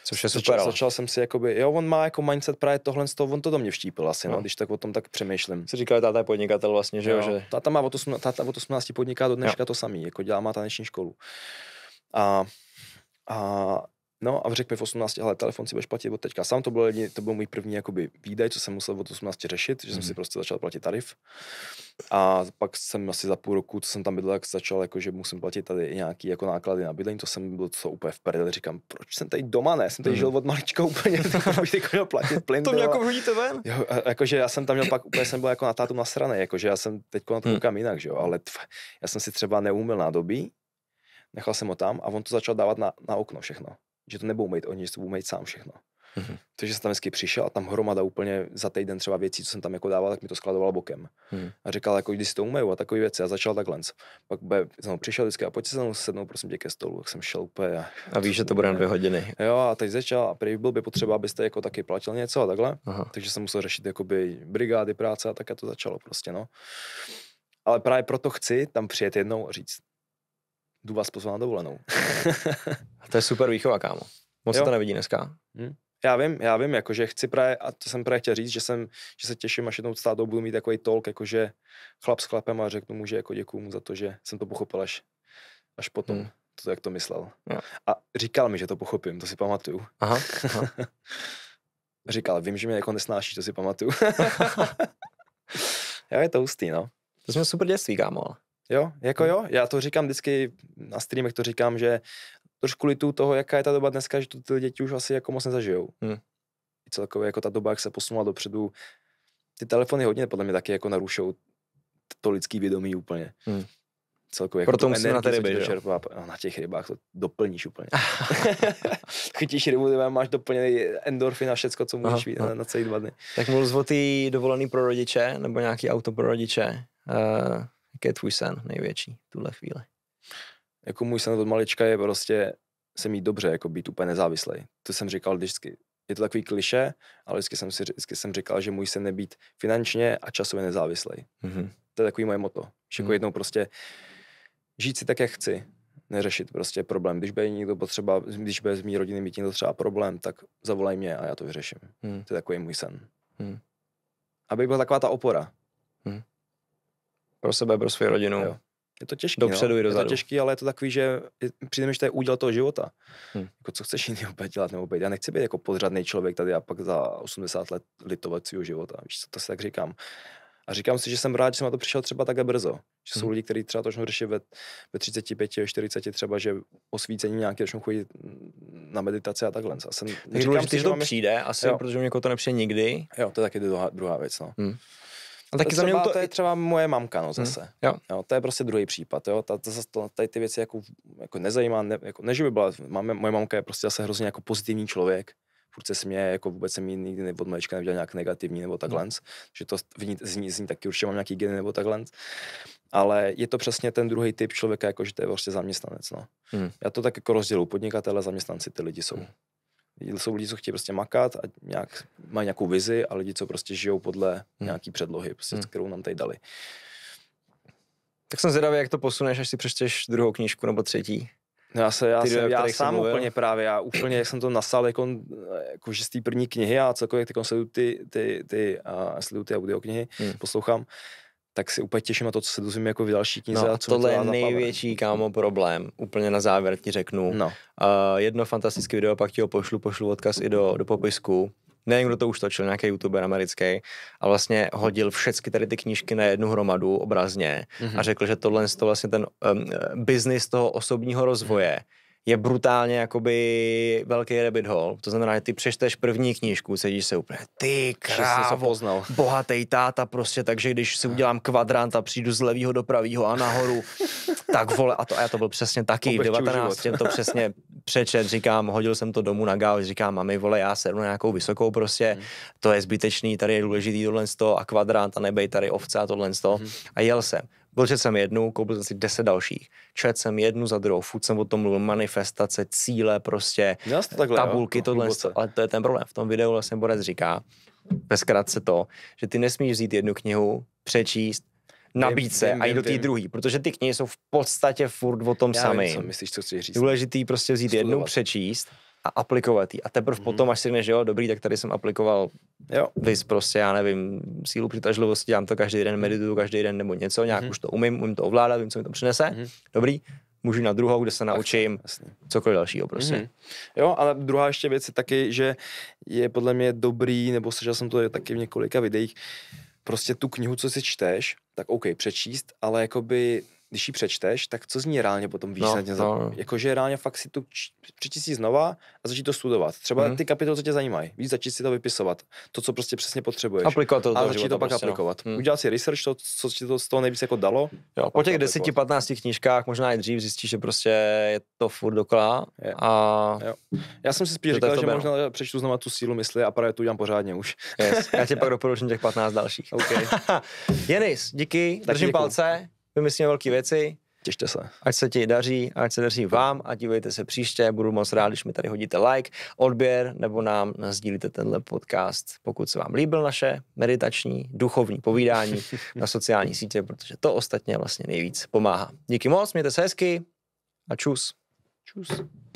Což je super. Začal, začal jsem si jakoby, jo, on má jako mindset právě tohle z toho, on to do mě vštípil asi, no. no když tak o tom tak přemýšlím. Co říkal, táta je podnikatel vlastně, že jo? Že... Táta má od 18, táta od 18 podniká do dneška jo. to samý, jako dělá má taneční školu. A, a No a řekl mi v 18, ale telefon si budeš platit od teďka sám, to byl, jedin, to byl můj první jakoby, výdaj, co jsem musel od 18 řešit, že mm. jsem si mhm. prostě začal platit tarif. A pak jsem asi za půl roku, co jsem tam bydlel, začal, jako, že musím platit tady nějaký jako náklady na bydlení, to jsem byl co úplně v prdeli, říkám, proč jsem tady doma, ne, jsem tady mm. žil od malička úplně, proč bych měl platit plyn. to mě jako hodíte ven. Jo, jakože já jsem tam měl pak, úplně jsem byl jako na tátu nasraný, jakože já jsem teď na to mhm. koukám mm. jinak, že jo, ale tf, já jsem si třeba neuměl nádobí, nechal jsem ho tam a on to začal dávat na, na okno všechno že to nebudou mít oni, že to budou mít sám všechno. Mm-hmm. Takže jsem tam hezky přišel a tam hromada úplně za týden třeba věcí, co jsem tam jako dával, tak mi to skladoval bokem. Mm-hmm. A říkal, jako když si to umeju a takové věci a začal takhle. Pak be, jsem přišel vždycky a pojďte se mnou sednout prosím tě ke stolu, tak jsem šel úplně. A víš, že to bude na dvě hodiny. Jo a teď začal a prý byl by potřeba, abyste jako taky platil něco a takhle. Aha. Takže jsem musel řešit jakoby brigády práce a tak a to začalo prostě no. Ale právě proto chci tam přijet jednou a říct, jdu vás pozvat na dovolenou. to je super výchova, kámo. Moc jo. se to nevidí dneska. Hm? Já vím, já vím, jakože chci právě, a to jsem právě chtěl říct, že, jsem, že se těším, až jednou státou budu mít takový talk, jakože chlap s chlapem a řeknu mu, že jako děkuju mu za to, že jsem to pochopil až, až potom. Hmm. To, jak to myslel. Jo. A říkal mi, že to pochopím, to si pamatuju. Aha, aha. říkal, vím, že mě jako nesnáší, to si pamatuju. Já je to hustý, no. To jsme super dětství, kámo. Jo, jako hmm. jo, já to říkám vždycky na streamech, to říkám, že trošku litu toho, jaká je ta doba dneska, že to ty děti už asi jako moc nezažijou. Hmm. I celkově jako ta doba, jak se posunula dopředu, ty telefony hodně podle mě taky jako narušou to lidský vědomí úplně. Hmm. Celkově jako Proto jako musíme na ty ryby, dočerpá, no, na těch rybách to doplníš úplně. Chytíš rybu, ty máš doplněný endorfin a všecko, co můžeš mít no. na, na celý dva dny. Tak mluvil jsi dovolený pro rodiče, nebo nějaký auto pro rodiče. Uh Jaký je tvůj sen největší v tuhle chvíli? Jako můj sen od malička je prostě se mít dobře, jako být úplně nezávislý. To jsem říkal vždycky. Je to takový kliše, ale vždycky jsem, si, vždycky jsem říkal, že můj sen je být finančně a časově nezávislý. Mm-hmm. To je takový moje moto. Že jako mm-hmm. jednou prostě žít si tak, jak chci. Neřešit prostě problém. Když by někdo potřeba, když by z mý rodiny mít někdo třeba problém, tak zavolej mě a já to vyřeším. hmm To je takový můj sen. hmm Aby byla taková ta opora pro sebe, pro svou rodinu. Jo. Je to těžké. Dopředu no. i dozadu. Je to těžké, ale je to takový, že přijde mi, že to je úděl toho života. Hmm. Jako, co chceš jiný opět dělat nebo být? Já nechci být jako podřadný člověk tady a pak za 80 let litovat svého života. Víš, co to si tak říkám. A říkám si, že jsem rád, že jsem na to přišel třeba také brzo. Že jsou hmm. lidi, kteří třeba točnou řešit ve, ve 35, 40 třeba, že osvícení nějaké začnou chodit na meditaci a takhle. A jsem, tak říkám důležitý, si, že to mám... přijde, asi, jo. protože mě jako to nepřijde nikdy. Jo, to je taky druhá, druhá věc. No. Hmm. A taky za mě to... to je třeba moje mamka, no hmm, zase. Hmm. Jo. jo. to je prostě druhý případ, jo. Ta, ta, ta, tady ty věci jako, jako nezajímá, ne, jako, ne, že by byla, máme, moje mamka je prostě zase hrozně jako pozitivní člověk, furt se směje, jako vůbec jsem ji nikdy od malička neviděl nějak negativní nebo takhle, hmm. že to v ní, z, ní, z ní taky určitě mám nějaký geny nebo takhle, ale je to přesně ten druhý typ člověka, jako že to je prostě zaměstnanec, no. Hmm. Já to tak jako rozdělu, podnikatele, zaměstnanci, ty lidi jsou. Hmm. Jsou lidi, co chtějí prostě makat a nějak, mají nějakou vizi a lidi, co prostě žijou podle hmm. nějaký předlohy, prostě, hmm. kterou nám tady dali. Tak jsem zvědavý, jak to posuneš, až si přečteš druhou knížku nebo třetí. No já se, já, se, jsem, já sám mluvil. úplně právě, já úplně jsem to nasal jako, jako z té první knihy a celkově ty, ty, ty, ty, uh, sleduju ty audioknihy, hmm. poslouchám, tak se úplně těším na to, co se dozvím jako v další knize. No, a co tohle je největší, kámo, problém. Úplně na závěr ti řeknu. No. Uh, jedno fantastické video, pak ti ho pošlu, pošlu odkaz i do, do popisku nevím, kdo to už točil, nějaký youtuber americký, a vlastně hodil všechny tady ty knížky na jednu hromadu obrazně mm-hmm. a řekl, že tohle je to vlastně ten um, eh, biznis toho osobního rozvoje. Mm-hmm je brutálně jakoby velký rabbit hole. To znamená, že ty přečteš první knížku, sedíš se úplně, ty krávo, bohatý táta prostě, takže když si udělám kvadrant a přijdu z levýho do pravýho a nahoru, tak vole, a to, a já to byl přesně taky, v 19 to přesně přečet, říkám, hodil jsem to domů na gauč, říkám, mami, vole, já se na nějakou vysokou prostě, hmm. to je zbytečný, tady je důležitý tohle a kvadrant a nebej tady ovce a tohle hmm. a jel jsem. Vlčet jsem jednu, koupil jsem si deset dalších. Čet jsem jednu za druhou, furt jsem o tom mluvil, manifestace, cíle, prostě to takhle, tabulky, jo, tohle, výboce. ale to je ten problém. V tom videu vlastně Borec říká, bezkrátce to, že ty nesmíš vzít jednu knihu, přečíst, nabít se a jít do té druhé, protože ty knihy jsou v podstatě furt o tom samém. myslíš, co chci říct. Důležitý prostě vzít Studovat. jednu, přečíst a aplikovat ji. A teprve mm-hmm. potom, až si řekneš, že jo, dobrý, tak tady jsem aplikoval jo. vys prostě, já nevím, sílu přitažlivosti, dělám to každý den, medituju každý den nebo něco, nějak mm-hmm. už to umím, umím to ovládat, vím, co mi to přinese. Mm-hmm. Dobrý, můžu na druhou, kde se naučím Jasně. cokoliv dalšího prostě. Mm-hmm. Jo, ale druhá ještě věc je taky, že je podle mě dobrý, nebo slyšel jsem to taky v několika videích, prostě tu knihu, co si čteš, tak OK, přečíst, ale jakoby když ji přečteš, tak co z ní reálně potom výsledně no, no, no. Jakože reálně fakt si tu přečíst si znova a začít to studovat. Třeba hmm. ty kapitoly, co tě zajímají, víc začít si to vypisovat, to, co prostě přesně potřebuješ. Aplikovat to, a začít života, to pak prostě, no. aplikovat. No. Hmm. Udělat si research, to, co ti to z toho nejvíc jako dalo. Jo, po těch 10-15 knížkách, možná i dřív, zjistíš, že prostě je to furt dokola. A... Já jsem si spíš říkal, že možná přečtu znova tu sílu mysli a právě tu udělám pořádně už. Yes. Já tě pak doporučím těch 15 dalších. Okay. Jenis, díky, držím palce vymyslíme velké věci. Těšte se. Ať se ti daří, ať se daří vám a dívejte se příště. Budu moc rád, když mi tady hodíte like, odběr nebo nám sdílíte tenhle podcast, pokud se vám líbil naše meditační, duchovní povídání na sociální sítě, protože to ostatně vlastně nejvíc pomáhá. Díky moc, mějte se hezky a čus. Čus.